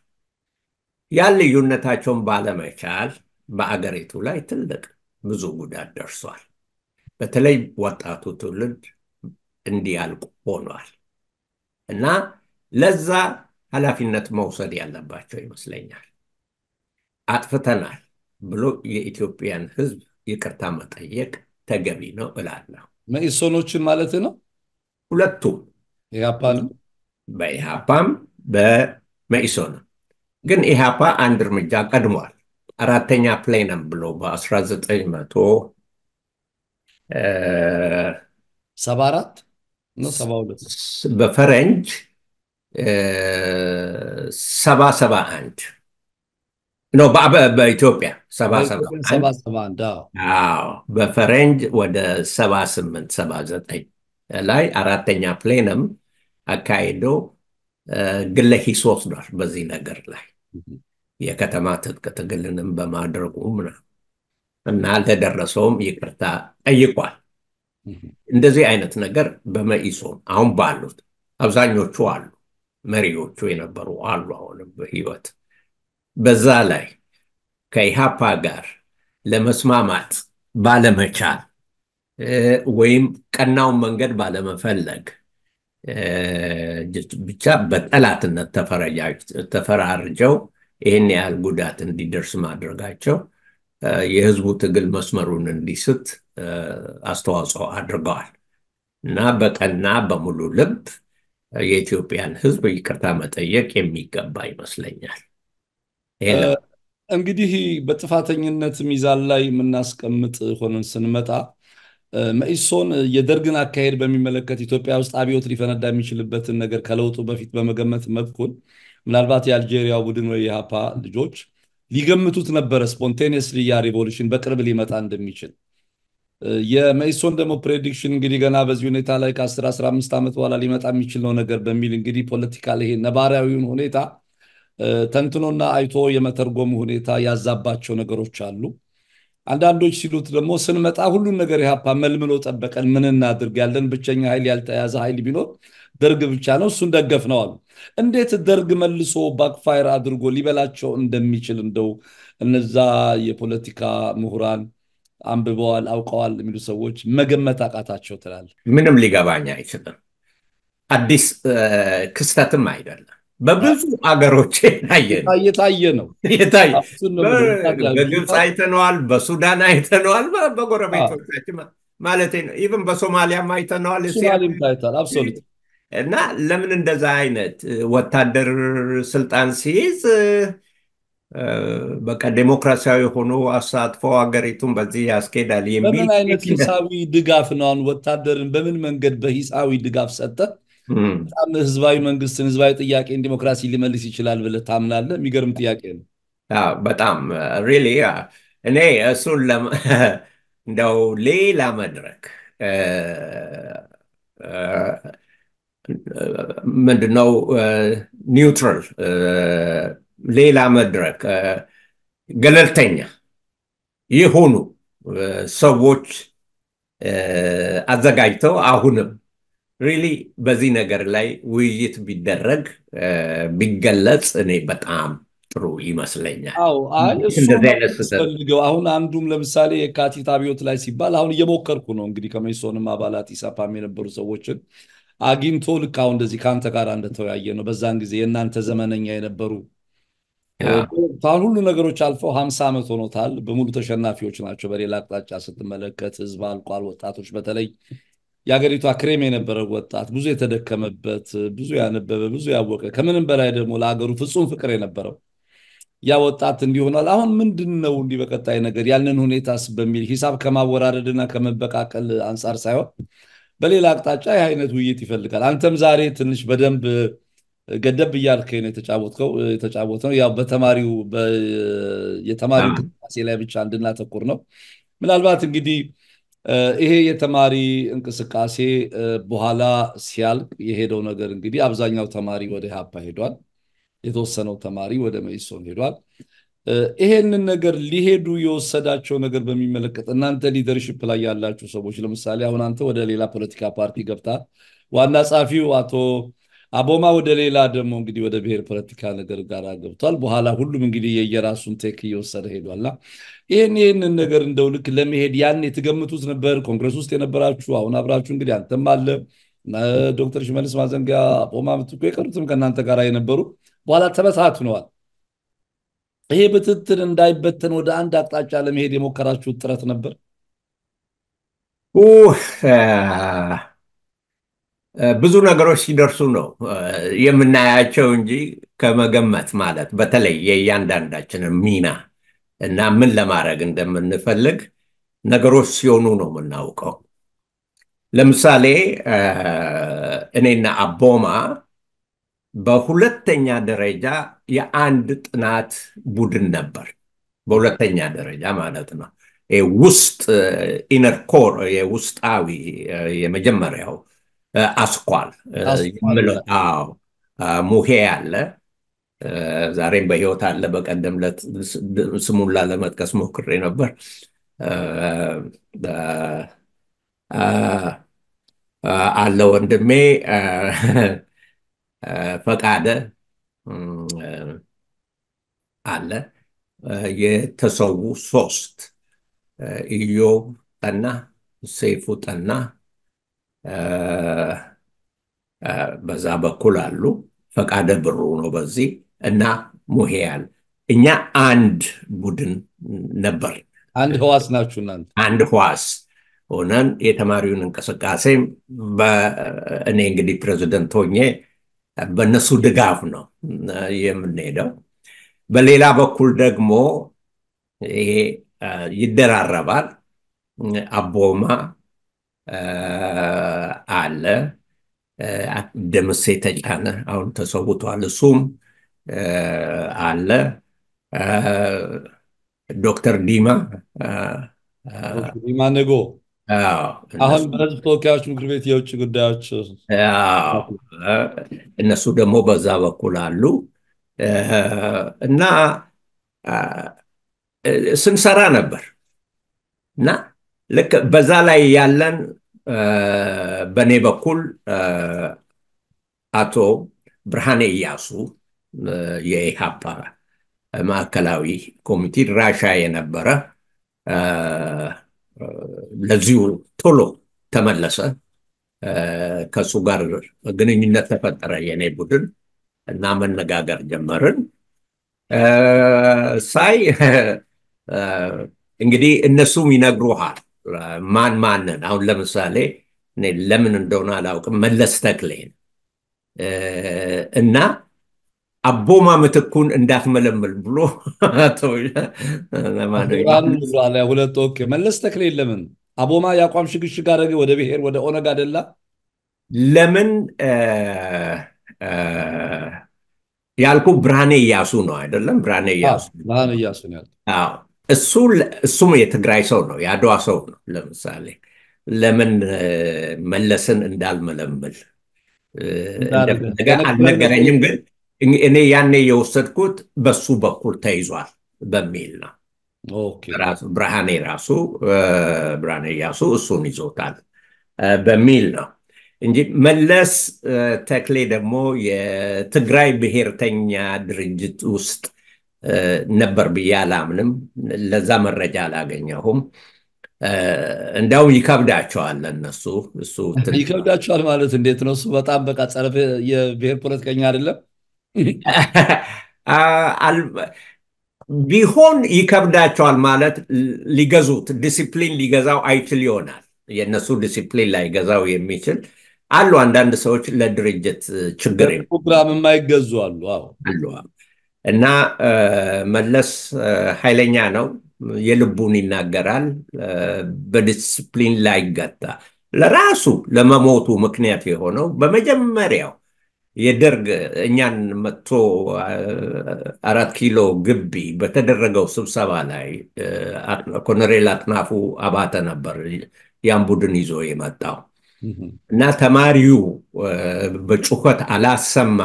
ያን ልዩነታቸውን ባለመቻል በአገሪቱ ላይ ትልቅ ብዙ ጉዳት ደርሷል። በተለይ ወጣቱ ትውልድ እንዲያልቁ ሆኗል። እና ለዛ ኃላፊነት መውሰድ ያለባቸው ይመስለኛል። አጥፍተናል ብሎ የኢትዮጵያን ሕዝብ ይቅርታ መጠየቅ ተገቢ ነው እላለሁ። መኢሶኖችን ማለት ነው። ሁለቱም ኢህአፓንም በኢህአፓም በመኢሶን ግን ኢህአፓ አንድ እርምጃ ቀድሟል። አራተኛ ፕሌነም ብሎ በ1900 በፈረንጅ ሰባ ሰባ አንድ ነው። በኢትዮጵያ ሰባ ሰባ አንድ በፈረንጅ ወደ ሰባ ስምንት ሰባ ዘጠኝ ላይ አራተኛ ፕሌንም አካሂዶ ግለ ሂስ ወስዷል በዚህ ነገር ላይ የከተማ ትጥቅ ትግልንም በማድረጉ ምናምን እና ለደረሰውም ይቅርታ ጠይቋል። እንደዚህ አይነት ነገር በመኢሶን አሁን ባሉት አብዛኞቹ አሉ፣ መሪዎቹ የነበሩ አሉ፣ አሁንም በህይወት በዛ ላይ ከኢሃፓ ጋር ለመስማማት ባለመቻል ወይም ቀናውን መንገድ ባለመፈለግ ብቻ በጠላትነት ተፈራርጀው ይህን ያህል ጉዳት እንዲደርስ ማድረጋቸው የህዝቡ ትግል መስመሩን እንዲስት አስተዋጽኦ አድርገዋል እና በቀና በሙሉ ልብ የኢትዮጵያን ህዝብ ይቅርታ መጠየቅ የሚገባ ይመስለኛል። እንግዲህ በጥፋተኝነት ሚዛን ላይ የምናስቀምጥ ሆነን ስንመጣ መኢሶን የደርግን አካሄድ በሚመለከት ኢትዮጵያ ውስጥ አብዮት ሊፈነዳ የሚችልበትን ነገር ከለውጡ በፊት በመገመት መብኩን ምናልባት የአልጄሪያው ቡድን ወይ የሀፓ ልጆች ሊገምቱት ነበረ። ስፖንቴኒየስሊ ያ ሪቮሉሽን በቅርብ ሊመጣ እንደሚችል የመኢሶን ደግሞ ፕሬዲክሽን እንግዲህ ገና በዚህ ሁኔታ ላይ ከ 1 15 ዓመት በኋላ ሊመጣ የሚችል ነው ነገር በሚል እንግዲህ ፖለቲካ ይሄ ነባሪያዊውን ሁኔታ ተንትኖና አይቶ የመተርጎም ሁኔታ ያዛባቸው ነገሮች አሉ። አንዳንዶች ሲሉት ደግሞ ስንመጣ ሁሉን ነገር ኢህአፓ መልምሎ ጠበቀን፣ ምን እናድርግ? ያለን ብቸኛ ኃይል ያልተያዘ ኃይል ቢኖር ደርግ ብቻ ነው፣ እሱን ደገፍ ነው አሉ። እንዴት ደርግ መልሶ ባክፋይር አድርጎ ሊበላቸው እንደሚችል እንደው እነዛ የፖለቲካ ምሁራን አንብበዋል፣ አውቀዋል የሚሉ ሰዎች መገመት አቃታቸው ትላል። ምንም ሊገባኝ አይችልም። አዲስ ክስተትም አይደለም። በብዙ አገሮች የታየ ነው። በግብፅ አይተነዋል፣ በሱዳን አይተነዋል፣ በጎረቤቶቻችን ማለት ነው። ኢቨን በሶማሊያም አይተነዋል። እና ለምን እንደዛ አይነት ወታደር ስልጣን ሲይዝ በቃ ዴሞክራሲያዊ ሆኖ አሳትፎ ሀገሪቱን በዚህ ያስኬዳል የሚል በምን አይነት ሂሳዊ ድጋፍ ነው? አሁን ወታደርን በምን መንገድ በሂሳዊ ድጋፍ ሰጠ? በጣም ህዝባዊ መንግስትን ህዝባዊ ጥያቄን ዲሞክራሲ ሊመልስ ይችላል ብለህ ታምናለህ? የሚገርም ጥያቄ ነው። በጣም ሪሊ እኔ እሱን [laughs] እንደው ሌላ መድረክ ምንድነው ኒውትራል ሌላ መድረክ ገለልተኛ የሆኑ ሰዎች አዘጋጅተው አሁንም ሪሊ በዚህ ነገር ላይ ውይይት ቢደረግ ቢገለጽ እኔ በጣም ጥሩ ይመስለኛል። አሁን አንዱም ለምሳሌ የካቲት አብዮት ላይ ሲባል አሁን እየሞከርኩ ነው እንግዲህ ከመኢሶንም አባላት ኢሰፓም የነበሩ ሰዎችን አግኝቶ ልክ አሁን እንደዚህ ከአንተ ጋር እንደተወያየ ነው። በዛን ጊዜ የእናንተ ዘመነኛ የነበሩ ካሁን ሁሉ ነገሮች አልፈው ሀምሳ ዓመት ሆኖታል። በሙሉ ተሸናፊዎች ናቸው። በሌላ አቅጣጫ ስትመለከት ህዝብ አልቋል። ወጣቶች በተለይ የአገሪቷ ክሬም የነበረ ወጣት ብዙ የተደከመበት፣ ብዙ ያነበበ፣ ብዙ ያወቀ ከምንም በላይ ደግሞ ለሀገሩ ፍጹም ፍቅር የነበረው ያ ወጣት እንዲሆናል። አሁን ምንድን ነው እንዲህ በቀጣይ ነገር ያንን ሁኔታስ በሚል ሂሳብ ከማወራረድና ከመበቃቀል አንጻር ሳይሆን በሌላ አቅጣጫ ይህ አይነት ውይይት ይፈልጋል። አንተም ዛሬ ትንሽ በደንብ ገደብ እያልከ ነው የተጫወትከው ነው ያው በተማሪው የተማሪው እንቅስቃሴ ላይ ብቻ እንድናተኩር ነው። ምናልባት እንግዲህ ይሄ የተማሪ እንቅስቃሴ በኋላ ሲያልቅ የሄደው ነገር እንግዲህ አብዛኛው ተማሪ ወደ ሀፓ ሄዷል። የተወሰነው ተማሪ ወደ መይሶን ሄዷል። ይሄንን ነገር ሊሄዱ የወሰዳቸው ነገር በሚመለከት እናንተ ሊደርሽፕ ላይ ያላችሁ ሰዎች፣ ለምሳሌ አሁን አንተ ወደ ሌላ ፖለቲካ ፓርቲ ገብታ ዋና ጸሐፊው አቶ አቦማ ወደ ሌላ ደግሞ እንግዲህ ወደ ብሔር ፖለቲካ ነገር ጋር ገብቷል። በኋላ ሁሉም እንግዲህ የየራሱን ቴክ እየወሰደ ሄዷልና ይህን ይህንን ነገር እንደው ልክ ለመሄድ ያን የተገምቱት ነበር። ኮንግረስ ውስጥ የነበራችሁ አሁን አብራችሁ እንግዲህ አንተም አለ ዶክተር ሽመልስ ማዘንጊያ፣ አቦማ ምትኩ የቀሩትም ከእናንተ ጋር የነበሩ በኋላ ተበታትነዋል። ይሄ ብትትን እንዳይበተን ወደ አንድ አቅጣጫ ለመሄድ የሞከራችሁት ጥረት ነበር። ብዙ ነገሮች ሲደርሱ ነው የምናያቸው እንጂ ከመገመት ማለት በተለይ የእያንዳንዳችንን ሚና እና ምን ለማድረግ እንደምንፈልግ ነገሮች ሲሆኑ ነው የምናውቀው። ለምሳሌ እኔና አቦማ በሁለተኛ ደረጃ የአንድ ጥናት ቡድን ነበር። በሁለተኛ ደረጃ ማለት ነው። ውስጥ ኢነርኮር የውስጣዊ የመጀመሪያው አስኳል eh, eh, የምለው eh, ሙሄ አለ ዛሬም በህይወት አለ። በቀደም ስሙን ላለመጥቀስ ሞክሬ ነበር። አለ ወንድሜ ፈቃደ mm, አለ የተሰዉ ሶስት ኢዮብ ጠና፣ ሴፉ ጠና በዛ በኩል አሉ። ፈቃደ ብሩ ነው በዚህ እና ሙሄያል እኛ አንድ ቡድን ነበር። አንድ ህዋስ ናችሁ እናንተ። አንድ ህዋስ ሆነን የተማሪውን እንቅስቃሴ እኔ እንግዲህ ፕሬዚደንት ሆኜ በእነሱ ድጋፍ ነው የምንሄደው። በሌላ በኩል ደግሞ ይሄ ይደራረባል አቦማ አለ። ደምሴ ተጫነ አሁን ተሰውቷል። እሱም አለ። ዶክተር ዲማ ዲማ ነጎ አሁን በህዝብ ተወካዮች ምክር ቤት የውጭ ጉዳዮች እነሱ ደግሞ በዛ በኩል አሉ እና ስንሰራ ነበር እና ልክ በዛ ላይ ያለን በእኔ በኩል አቶ ብርሃኔ እያሱ የኢሃፓ ማዕከላዊ ኮሚቴ ድራሻ የነበረ ለዚሁ ቶሎ ተመለሰ። ከእሱ ጋር ግንኙነት ተፈጠረ የኔ ቡድን እና መነጋገር ጀመርን። ሳይ እንግዲህ እነሱም ይነግሩሃል ማን ማንን አሁን ለምሳሌ እኔ ለምን እንደሆነ አላውቅም መለስ ተክሌን እና አቦማ ምትኩን እንዳትመለምል ብሎ ሁለት ወቅ መለስ ተክሌን ለምን አቦማ የአቋም ሽግሽግ አደረገ ወደ ብሔር ወደ ኦነግ አደላ ለምን ያልኩ ብርሃኔ እያሱ ነው አይደለም ብርሃኔ እያሱ እሱ እሱም የትግራይ ሰው ነው፣ የአድዋ ሰው ነው። ለምሳሌ ለምን መለስን እንዳልመለምል አልነገረኝም፣ ግን እኔ ያኔ የወሰድኩት በሱ በኩል ተይዟል በሚል ነው። ብርሃኔ ራሱ ብርሃኔ ያሱ እሱን ይዞታል በሚል ነው እንጂ መለስ ተክሌ ደግሞ የትግራይ ብሔርተኛ ድርጅት ውስጥ ነበር ብዬ አላምንም። ለዛ መረጃ አላገኘሁም። እንዲያውም ይከብዳቸዋል ለነሱ እሱ ይከብዳቸዋል ማለት እንዴት ነው? እሱ በጣም በቃ ጸረ የብሔር ፖለቲከኛ አይደለም ቢሆን ይከብዳቸዋል ማለት ሊገዙት ዲሲፕሊን ሊገዛው አይችል ይሆናል። የእነሱ ዲሲፕሊን ላይገዛው የሚችል አሉ። አንዳንድ ሰዎች ለድርጅት ችግር ፕሮግራም የማይገዙ አሉ አሉ እና መለስ ኃይለኛ ነው። የልቡን ይናገራል። በዲስፕሊን ላይ ገታ ለራሱ ለመሞቱ ምክንያት የሆነው በመጀመሪያው የደርግ እኛን መቶ አራት ኪሎ ግቢ በተደረገው ስብሰባ ላይ ኮሎኔል አጥናፉ አባተ ነበር ያን ቡድን ይዞ የመጣው እና ተማሪው በጩኸት አላሰማ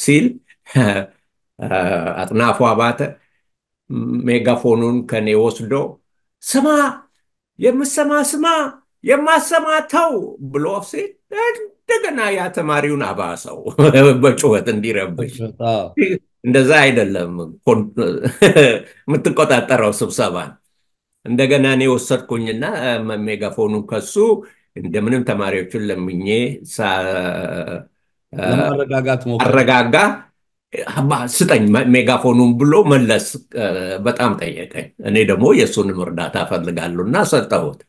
ሲል [laughs] አጥናፉ አባተ ሜጋፎኑን ከኔ ወስዶ ስማ የምሰማ ስማ የማሰማ ተው ብሎ ሲል እንደገና ያ ተማሪውን አባሰው [laughs] በጩኸት እንዲረብሽ። እንደዛ አይደለም [laughs] የምትቆጣጠረው ስብሰባን። እንደገና እኔ ወሰድኩኝና ሜጋፎኑ ከሱ እንደምንም ተማሪዎቹን ለምኜ አረጋጋ ስጠኝ ሜጋፎኑን ብሎ መለስ በጣም ጠየቀኝ። እኔ ደግሞ የእሱንም እርዳታ እፈልጋለሁ እና ሰጠሁት።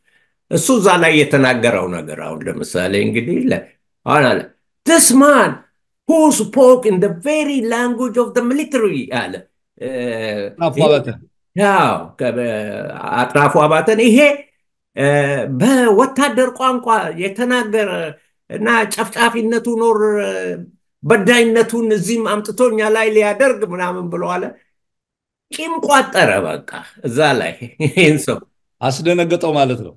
እሱ እዛ ላይ የተናገረው ነገር አሁን ለምሳሌ እንግዲህ ስ ማን ሁ ስፖክ ኢን ቬሪ ላንጉጅ ኦፍ ሚሊትሪ አለ አጥናፉ አባተን ይሄ በወታደር ቋንቋ የተናገረ እና ጨፍጫፊነቱ ኖር በዳይነቱን እዚህም አምጥቶ እኛ ላይ ሊያደርግ ምናምን ብሎ አለ። ቂም ቋጠረ። በቃ እዛ ላይ ይህን ሰው አስደነገጠው ማለት ነው።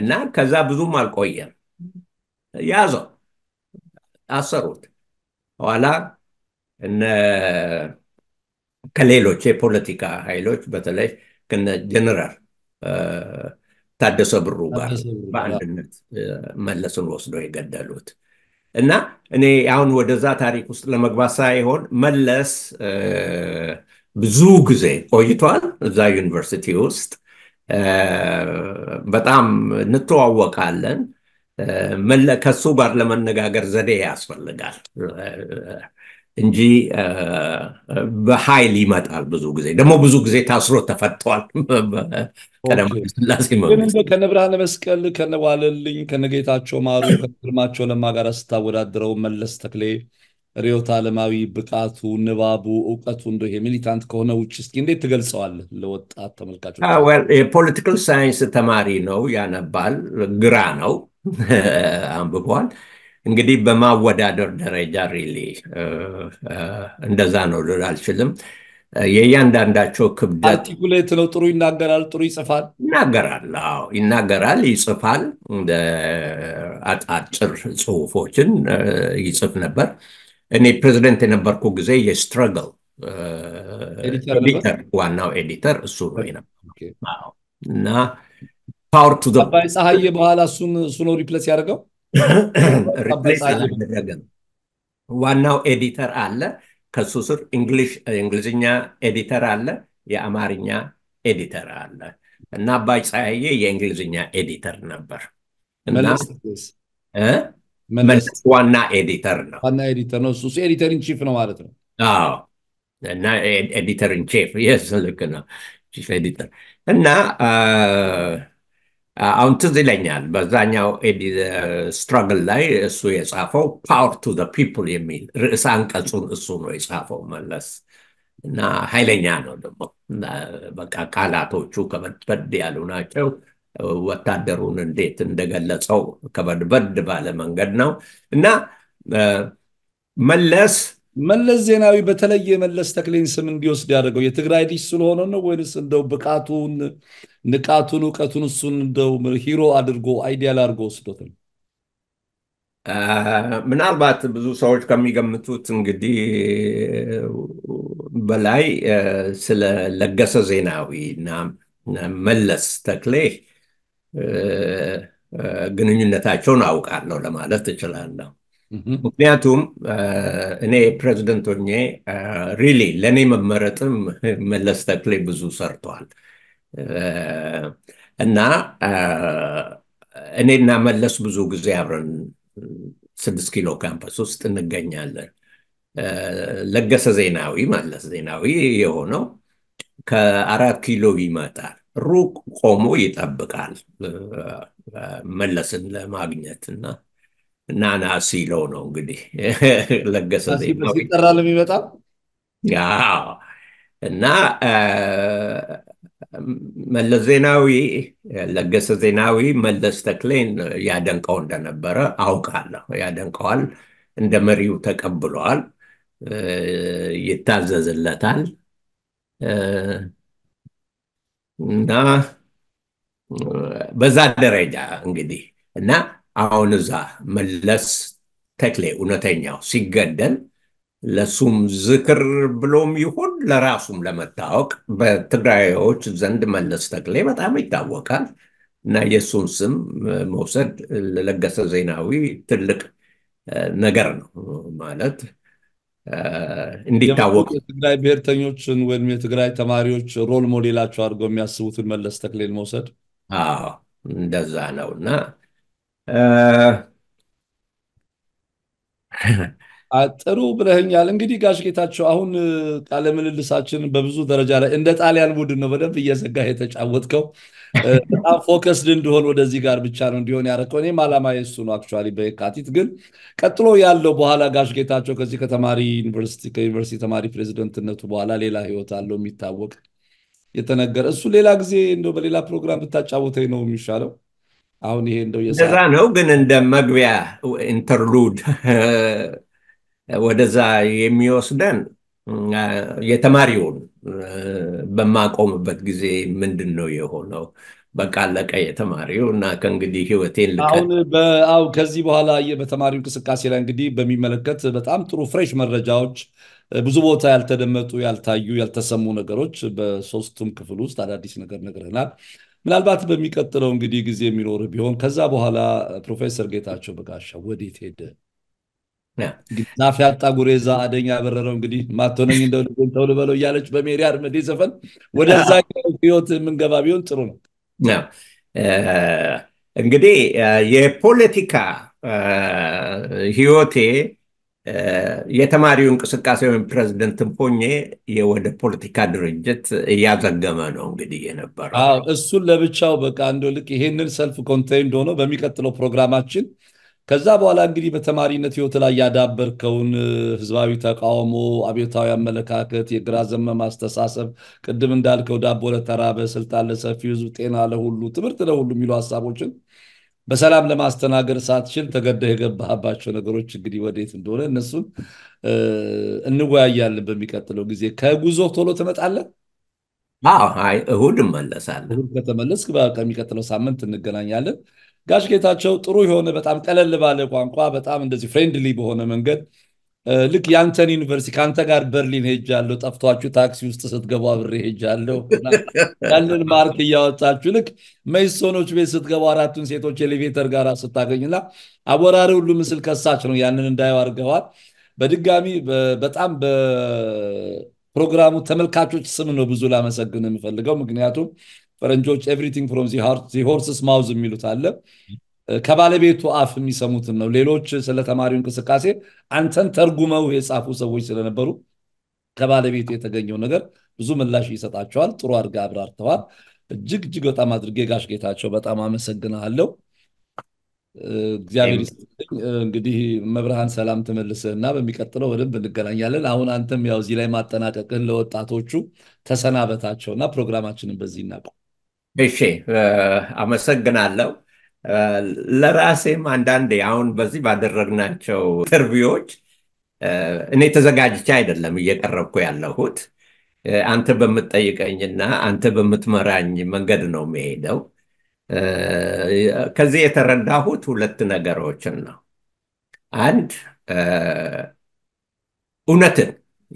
እና ከዛ ብዙም አልቆየም፣ ያዘው፣ አሰሩት። ኋላ ከሌሎች የፖለቲካ ኃይሎች በተለይ ጀነራል ታደሰ ብሩ ጋር በአንድነት መለስን ወስዶ የገደሉት እና እኔ አሁን ወደዛ ታሪክ ውስጥ ለመግባት ሳይሆን መለስ ብዙ ጊዜ ቆይቷል እዛ ዩኒቨርሲቲ ውስጥ በጣም እንተዋወቃለን። ከሱ ጋር ለመነጋገር ዘዴ ያስፈልጋል። እንጂ በኃይል ይመጣል። ብዙ ጊዜ ደግሞ ብዙ ጊዜ ታስሮ ተፈቷል። ቀዳማስላሴ ከነ ብርሃነ መስቀል ከነ ዋለልኝ ከነ ጌታቸው ማሩ ከነ ግርማቸው ለማ ጋር ስታወዳድረው መለስ ተክሌ ርዕዮተ ዓለማዊ ብቃቱ፣ ንባቡ፣ እውቀቱ እንደ ሚሊታንት ከሆነ ውጭ እስኪ እንዴት ትገልጸዋለህ? ለወጣት ተመልካቾች የፖለቲካል ሳይንስ ተማሪ ነው፣ ያነባል፣ ግራ ነው፣ [laughs] አንብቧል እንግዲህ በማወዳደር ደረጃ ሪሊ እንደዛ ነው ልል አልችልም። የእያንዳንዳቸው ክብደት አርቲኩሌት ነው። ጥሩ ይናገራል፣ ጥሩ ይጽፋል። ይናገራል፣ ይናገራል፣ ይጽፋል። አጣጭር ጽሁፎችን ይጽፍ ነበር። እኔ ፕሬዚደንት የነበርኩ ጊዜ የስትረግል ኤዲተር፣ ዋናው ኤዲተር እሱ ነው እና ፓወር ቱ ፀሐዬ በኋላ እሱን ሪፕለስ ያደርገው ሪፕሌስ [coughs] አላደረገም። ዋናው ኤዲተር አለ። ከሱ ስር እንግሊዝኛ ኤዲተር አለ፣ የአማርኛ ኤዲተር አለ እና አባይ ፀሐዬ የእንግሊዝኛ ኤዲተር ነበር ዋና ኤዲተር ነው። ዋና ኤዲተር ነው። እሱ ኤዲተር ኢንቺፍ ነው ማለት ነው። አዎ እና ኤዲተር ኢንቺፍ ልክ ነው። ኤዲተር እና አሁን ትዝ ይለኛል በዛኛው ስትራግል ላይ እሱ የጻፈው ፓወር ቱ ፒፕል የሚል ርዕስ አንቀጹን እሱ ነው የጻፈው መለስ እና ኃይለኛ ነው ደግሞ በቃ ቃላቶቹ ከበድበድ ያሉ ናቸው። ወታደሩን እንዴት እንደገለጸው ከበድበድ ባለ መንገድ ነው እና መለስ መለስ ዜናዊ በተለየ የመለስ ተክሌን ስም እንዲወስድ ያደርገው የትግራይ ልጅ ስለሆነ ነው ወይንስ እንደው ብቃቱን፣ ንቃቱን፣ እውቀቱን እሱን እንደው ሂሮ አድርጎ አይዲያል አድርጎ ወስዶታል? ምናልባት ብዙ ሰዎች ከሚገምቱት እንግዲህ በላይ ስለ ለገሰ ዜናዊ እና መለስ ተክሌ ግንኙነታቸውን አውቃለሁ ለማለት እችላለሁ። ምክንያቱም እኔ ፕሬዚደንት ሆኜ ሪሊ ለእኔ መመረጥም መለስ ተክሌ ብዙ ሰርተዋል እና እኔና መለስ ብዙ ጊዜ አብረን ስድስት ኪሎ ካምፐስ ውስጥ እንገኛለን። ለገሰ ዜናዊ መለስ ዜናዊ የሆነው ከአራት ኪሎ ይመጣል። ሩቅ ቆሞ ይጠብቃል መለስን ለማግኘት እና ናና ሲለው ነው እንግዲህ [laughs] ለገሰ ሲጠራ ለሚመጣ እና መለስ ዜናዊ ለገሰ ዜናዊ መለስ ተክሌን ያደንቀው እንደነበረ አውቃለሁ። ያደንቀዋል፣ እንደ መሪው ተቀብለዋል፣ ይታዘዝለታል እና በዛ ደረጃ እንግዲህ እና አሁን እዛ መለስ ተክሌ እውነተኛው ሲገደል ለሱም ዝክር ብሎም ይሁን ለራሱም ለመታወቅ በትግራዮች ዘንድ መለስ ተክሌ በጣም ይታወቃል እና የእሱን ስም መውሰድ ለለገሰ ዜናዊ ትልቅ ነገር ነው ማለት እንዲታወቅ የትግራይ ብሔርተኞችን ወይም የትግራይ ተማሪዎች ሮል ሞዴላቸው አድርገው የሚያስቡትን መለስ ተክሌን መውሰድ እንደዛ ነው እና ጥሩ ብለህኛል። እንግዲህ ጋሽ ጌታቸው አሁን ቃለ በብዙ ደረጃ ላይ እንደ ጣሊያን ቡድን ነው በደንብ እየዘጋ የተጫወትከው። በጣም ፎከስድ እንዲሆን ወደዚህ ጋር ብቻ ነው እንዲሆን ያደረገው። እኔም አላማ የሱ ነው አክቹዋሊ በየካቲት ግን ቀጥሎ ያለው በኋላ ጋሽ ጌታቸው ከዚህ ከተማሪ ዩኒቨርሲቲ ከዩኒቨርሲቲ ተማሪ ፕሬዚደንትነቱ በኋላ ሌላ ህይወት አለው የሚታወቅ የተነገረ እሱ ሌላ ጊዜ እንደው በሌላ ፕሮግራም ብታጫወተኝ ነው የሚሻለው። አሁን ይሄ እንደው እንደዛ ነው ግን እንደ መግቢያ ኢንተርሉድ [laughs] ወደዛ የሚወስደን የተማሪውን በማቆምበት ጊዜ ምንድን ነው የሆነው በቃለቀ የተማሪው እና ከእንግዲህ ህይወቴን ልቀሁን ከዚህ በኋላ በተማሪው እንቅስቃሴ ላይ እንግዲህ በሚመለከት በጣም ጥሩ ፍሬሽ መረጃዎች ብዙ ቦታ ያልተደመጡ ያልታዩ ያልተሰሙ ነገሮች በሶስቱም ክፍል ውስጥ አዳዲስ ነገር ነግረናል ምናልባት በሚቀጥለው እንግዲህ ጊዜ የሚኖር ቢሆን ከዛ በኋላ ፕሮፌሰር ጌታቸው በጋሻ ወዴት ሄደ? ዛፍ ያጣ ጉሬዛ አደኛ ያበረረው እንግዲህ ማቶነኝ እንደው ልጅን እያለች በሜሪ አርመዴ ዘፈን ወደዛ ህይወት የምንገባ ቢሆን ጥሩ ነው። እንግዲህ የፖለቲካ ህይወቴ የተማሪው እንቅስቃሴ ወይም ፕሬዚደንትም ሆኜ ወደ ፖለቲካ ድርጅት እያዘገመ ነው እንግዲህ የነበረ እሱን ለብቻው በቃ እንደው ልክ ይሄንን ሰልፍ ኮንቴንድ ሆኖ በሚቀጥለው ፕሮግራማችን ከዛ በኋላ እንግዲህ በተማሪነት ህይወት ላይ ያዳበርከውን ህዝባዊ ተቃውሞ፣ አብዮታዊ አመለካከት፣ የግራ ዘመም አስተሳሰብ፣ ቅድም እንዳልከው ዳቦ ለተራበ፣ ስልጣን ለሰፊ ህዝብ፣ ጤና ለሁሉ፣ ትምህርት ለሁሉ የሚሉ ሀሳቦችን በሰላም ለማስተናገድ ሳትችል ተገደህ የገባባቸው ነገሮች እንግዲህ ወዴት እንደሆነ እነሱን እንወያያለን በሚቀጥለው ጊዜ። ከጉዞ ቶሎ ትመጣለን አይ እሁድ እመለሳለሁ። እሁድ ከተመለስክ ከሚቀጥለው ሳምንት እንገናኛለን። ጋሽ ጌታቸው ጥሩ የሆነ በጣም ቀለል ባለ ቋንቋ በጣም እንደዚህ ፍሬንድሊ በሆነ መንገድ ልክ የአንተን ዩኒቨርሲቲ ከአንተ ጋር በርሊን ሄጃለሁ። ጠፍቷችሁ ታክሲ ውስጥ ስትገቡ አብሬ ሄጃለሁ። ያንን ማርክ እያወጣችሁ ልክ መይሶኖች ቤት ስትገቡ አራቱን ሴቶች ኤሌቬተር ጋር ስታገኝና አወራሪ ሁሉ ምስል ከሳች ነው። ያንን እንዳየው አድርገዋል። በድጋሚ በጣም በፕሮግራሙ ተመልካቾች ስም ነው ብዙ ላመሰግን የምፈልገው። ምክንያቱም ፈረንጆች ኤቭሪቲንግ ፍሮም ዚ ሆርስስ ማውዝ የሚሉት አለ ከባለቤቱ አፍ የሚሰሙትን ነው። ሌሎች ስለ ተማሪው እንቅስቃሴ አንተን ተርጉመው የጻፉ ሰዎች ስለነበሩ ከባለቤቱ የተገኘው ነገር ብዙ ምላሽ ይሰጣቸዋል። ጥሩ አድርጋ አብራርተዋል። እጅግ እጅግ በጣም አድርጌ ጋሽ ጌታቸው በጣም አመሰግናለሁ። እግዚአብሔር ይስጥልኝ። እንግዲህ መብርሃን ሰላም ትመልስህና በሚቀጥለው በደንብ እንገናኛለን። አሁን አንተም ያው እዚህ ላይ ማጠናቀቅህን ለወጣቶቹ ተሰናበታቸውና ፕሮግራማችንን በዚህ እናቁ። እሺ፣ አመሰግናለሁ። ለራሴም አንዳንዴ አሁን በዚህ ባደረግናቸው ኢንተርቪዎች እኔ ተዘጋጅቻ አይደለም እየቀረብኩ ያለሁት አንተ በምትጠይቀኝና አንተ በምትመራኝ መንገድ ነው የሚሄደው። ከዚህ የተረዳሁት ሁለት ነገሮችን ነው። አንድ እውነትን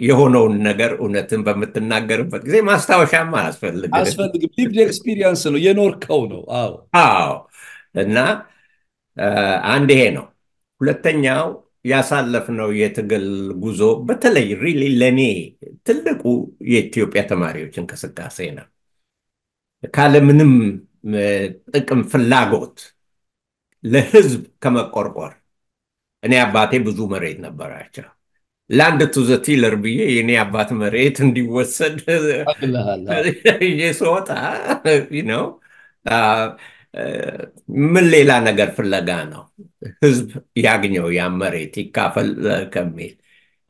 የሆነውን ነገር እውነትን በምትናገርበት ጊዜ ማስታወሻም አያስፈልግ ነው፣ የኖርከው ነው። አዎ እና አንድ ይሄ ነው። ሁለተኛው ያሳለፍነው የትግል ጉዞ በተለይ ሪሊ ለእኔ ትልቁ የኢትዮጵያ ተማሪዎች እንቅስቃሴ ነው። ካለምንም ጥቅም ፍላጎት ለህዝብ ከመቆርቆር እኔ አባቴ ብዙ መሬት ነበራቸው። ለአንድ ቱዘቲ ለርብዬ የኔ አባት መሬት እንዲወሰድ ይዤ ስወጣ ነው ምን ሌላ ነገር ፍለጋ ነው? ህዝብ ያግኘው ያ መሬት ይካፈል ከሚል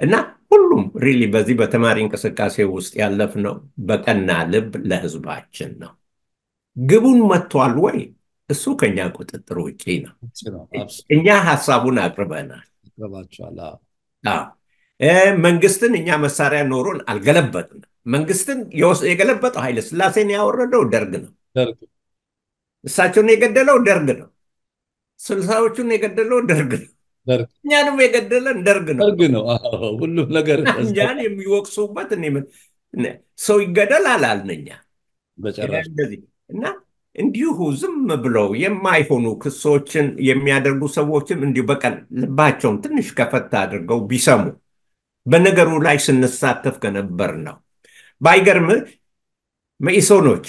እና ሁሉም ሪሊ በዚህ በተማሪ እንቅስቃሴ ውስጥ ያለፍ ነው በቀና ልብ ለህዝባችን ነው። ግቡን መጥቷል ወይ? እሱ ከኛ ቁጥጥር ውጪ ነው። እኛ ሀሳቡን አቅርበናል። መንግስትን እኛ መሳሪያ ኖሮን አልገለበጥም መንግስትን የገለበጠው ኃይለ ስላሴን ያወረደው ደርግ ነው። እሳቸውን የገደለው ደርግ ነው። ስልሳዎቹን የገደለው ደርግ ነው። እኛንም የገደለን ደርግ ነው ደርግ ነው። ሁሉም ነገር [laughs] እኛን የሚወቅሱበት ሰው ይገደል አላልን እኛ እና እንዲሁ ዝም ብለው የማይሆኑ ክሶችን የሚያደርጉ ሰዎችም እንዲሁ በቀን ልባቸውን ትንሽ ከፈት አድርገው ቢሰሙ በነገሩ ላይ ስንሳተፍ ከነበር ነው ባይገርም መኢሶኖች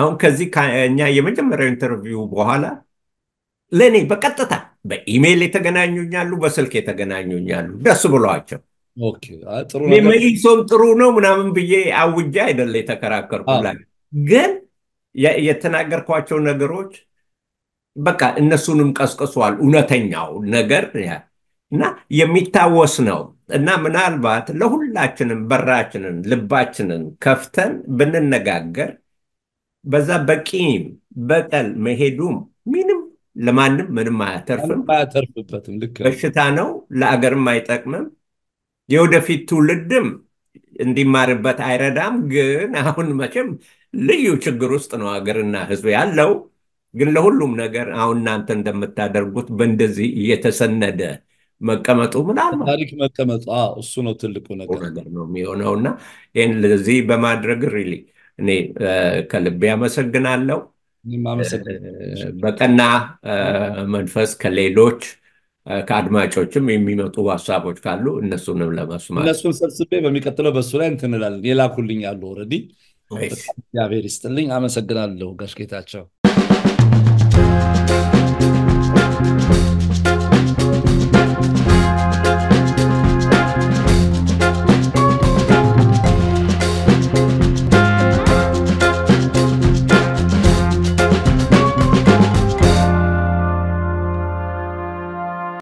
አሁን ከዚህ እኛ የመጀመሪያው ኢንተርቪው በኋላ ለእኔ በቀጥታ በኢሜይል የተገናኙኛሉ፣ በስልክ የተገናኙኛሉ። ደስ ብሏቸው መይሶም ጥሩ ነው ምናምን ብዬ አውጄ አይደለ የተከራከርኩላ ግን የተናገርኳቸው ነገሮች በቃ እነሱንም ቀስቅሷል። እውነተኛው ነገር እና የሚታወስ ነው እና ምናልባት ለሁላችንም በራችንን ልባችንን ከፍተን ብንነጋገር በዛ በቂም በቀል መሄዱም ምንም ለማንም ምንም አያተርፍም አያተርፍበትም በሽታ ነው ለአገርም አይጠቅምም የወደፊት ትውልድም እንዲማርበት አይረዳም ግን አሁን መቼም ልዩ ችግር ውስጥ ነው አገርና ህዝብ ያለው ግን ለሁሉም ነገር አሁን እናንተ እንደምታደርጉት በእንደዚህ እየተሰነደ መቀመጡ ምናልባት ታሪክ መቀመጡ እሱ ነው ትልቁ ነገር ነው የሚሆነውና ይህን ለዚህ በማድረግ ሪሊ እኔ ከልቤ አመሰግናለሁ። በቀና መንፈስ ከሌሎች ከአድማጮችም የሚመጡ ሀሳቦች ካሉ እነሱንም ለመስማት እነሱን ሰብስቤ በሚቀጥለው በሱ ላይ እንትንላለን። የላኩልኝ አሉ ረዲ እግዚአብሔር ይስጥልኝ። አመሰግናለሁ ጋሽ ጌታቸው።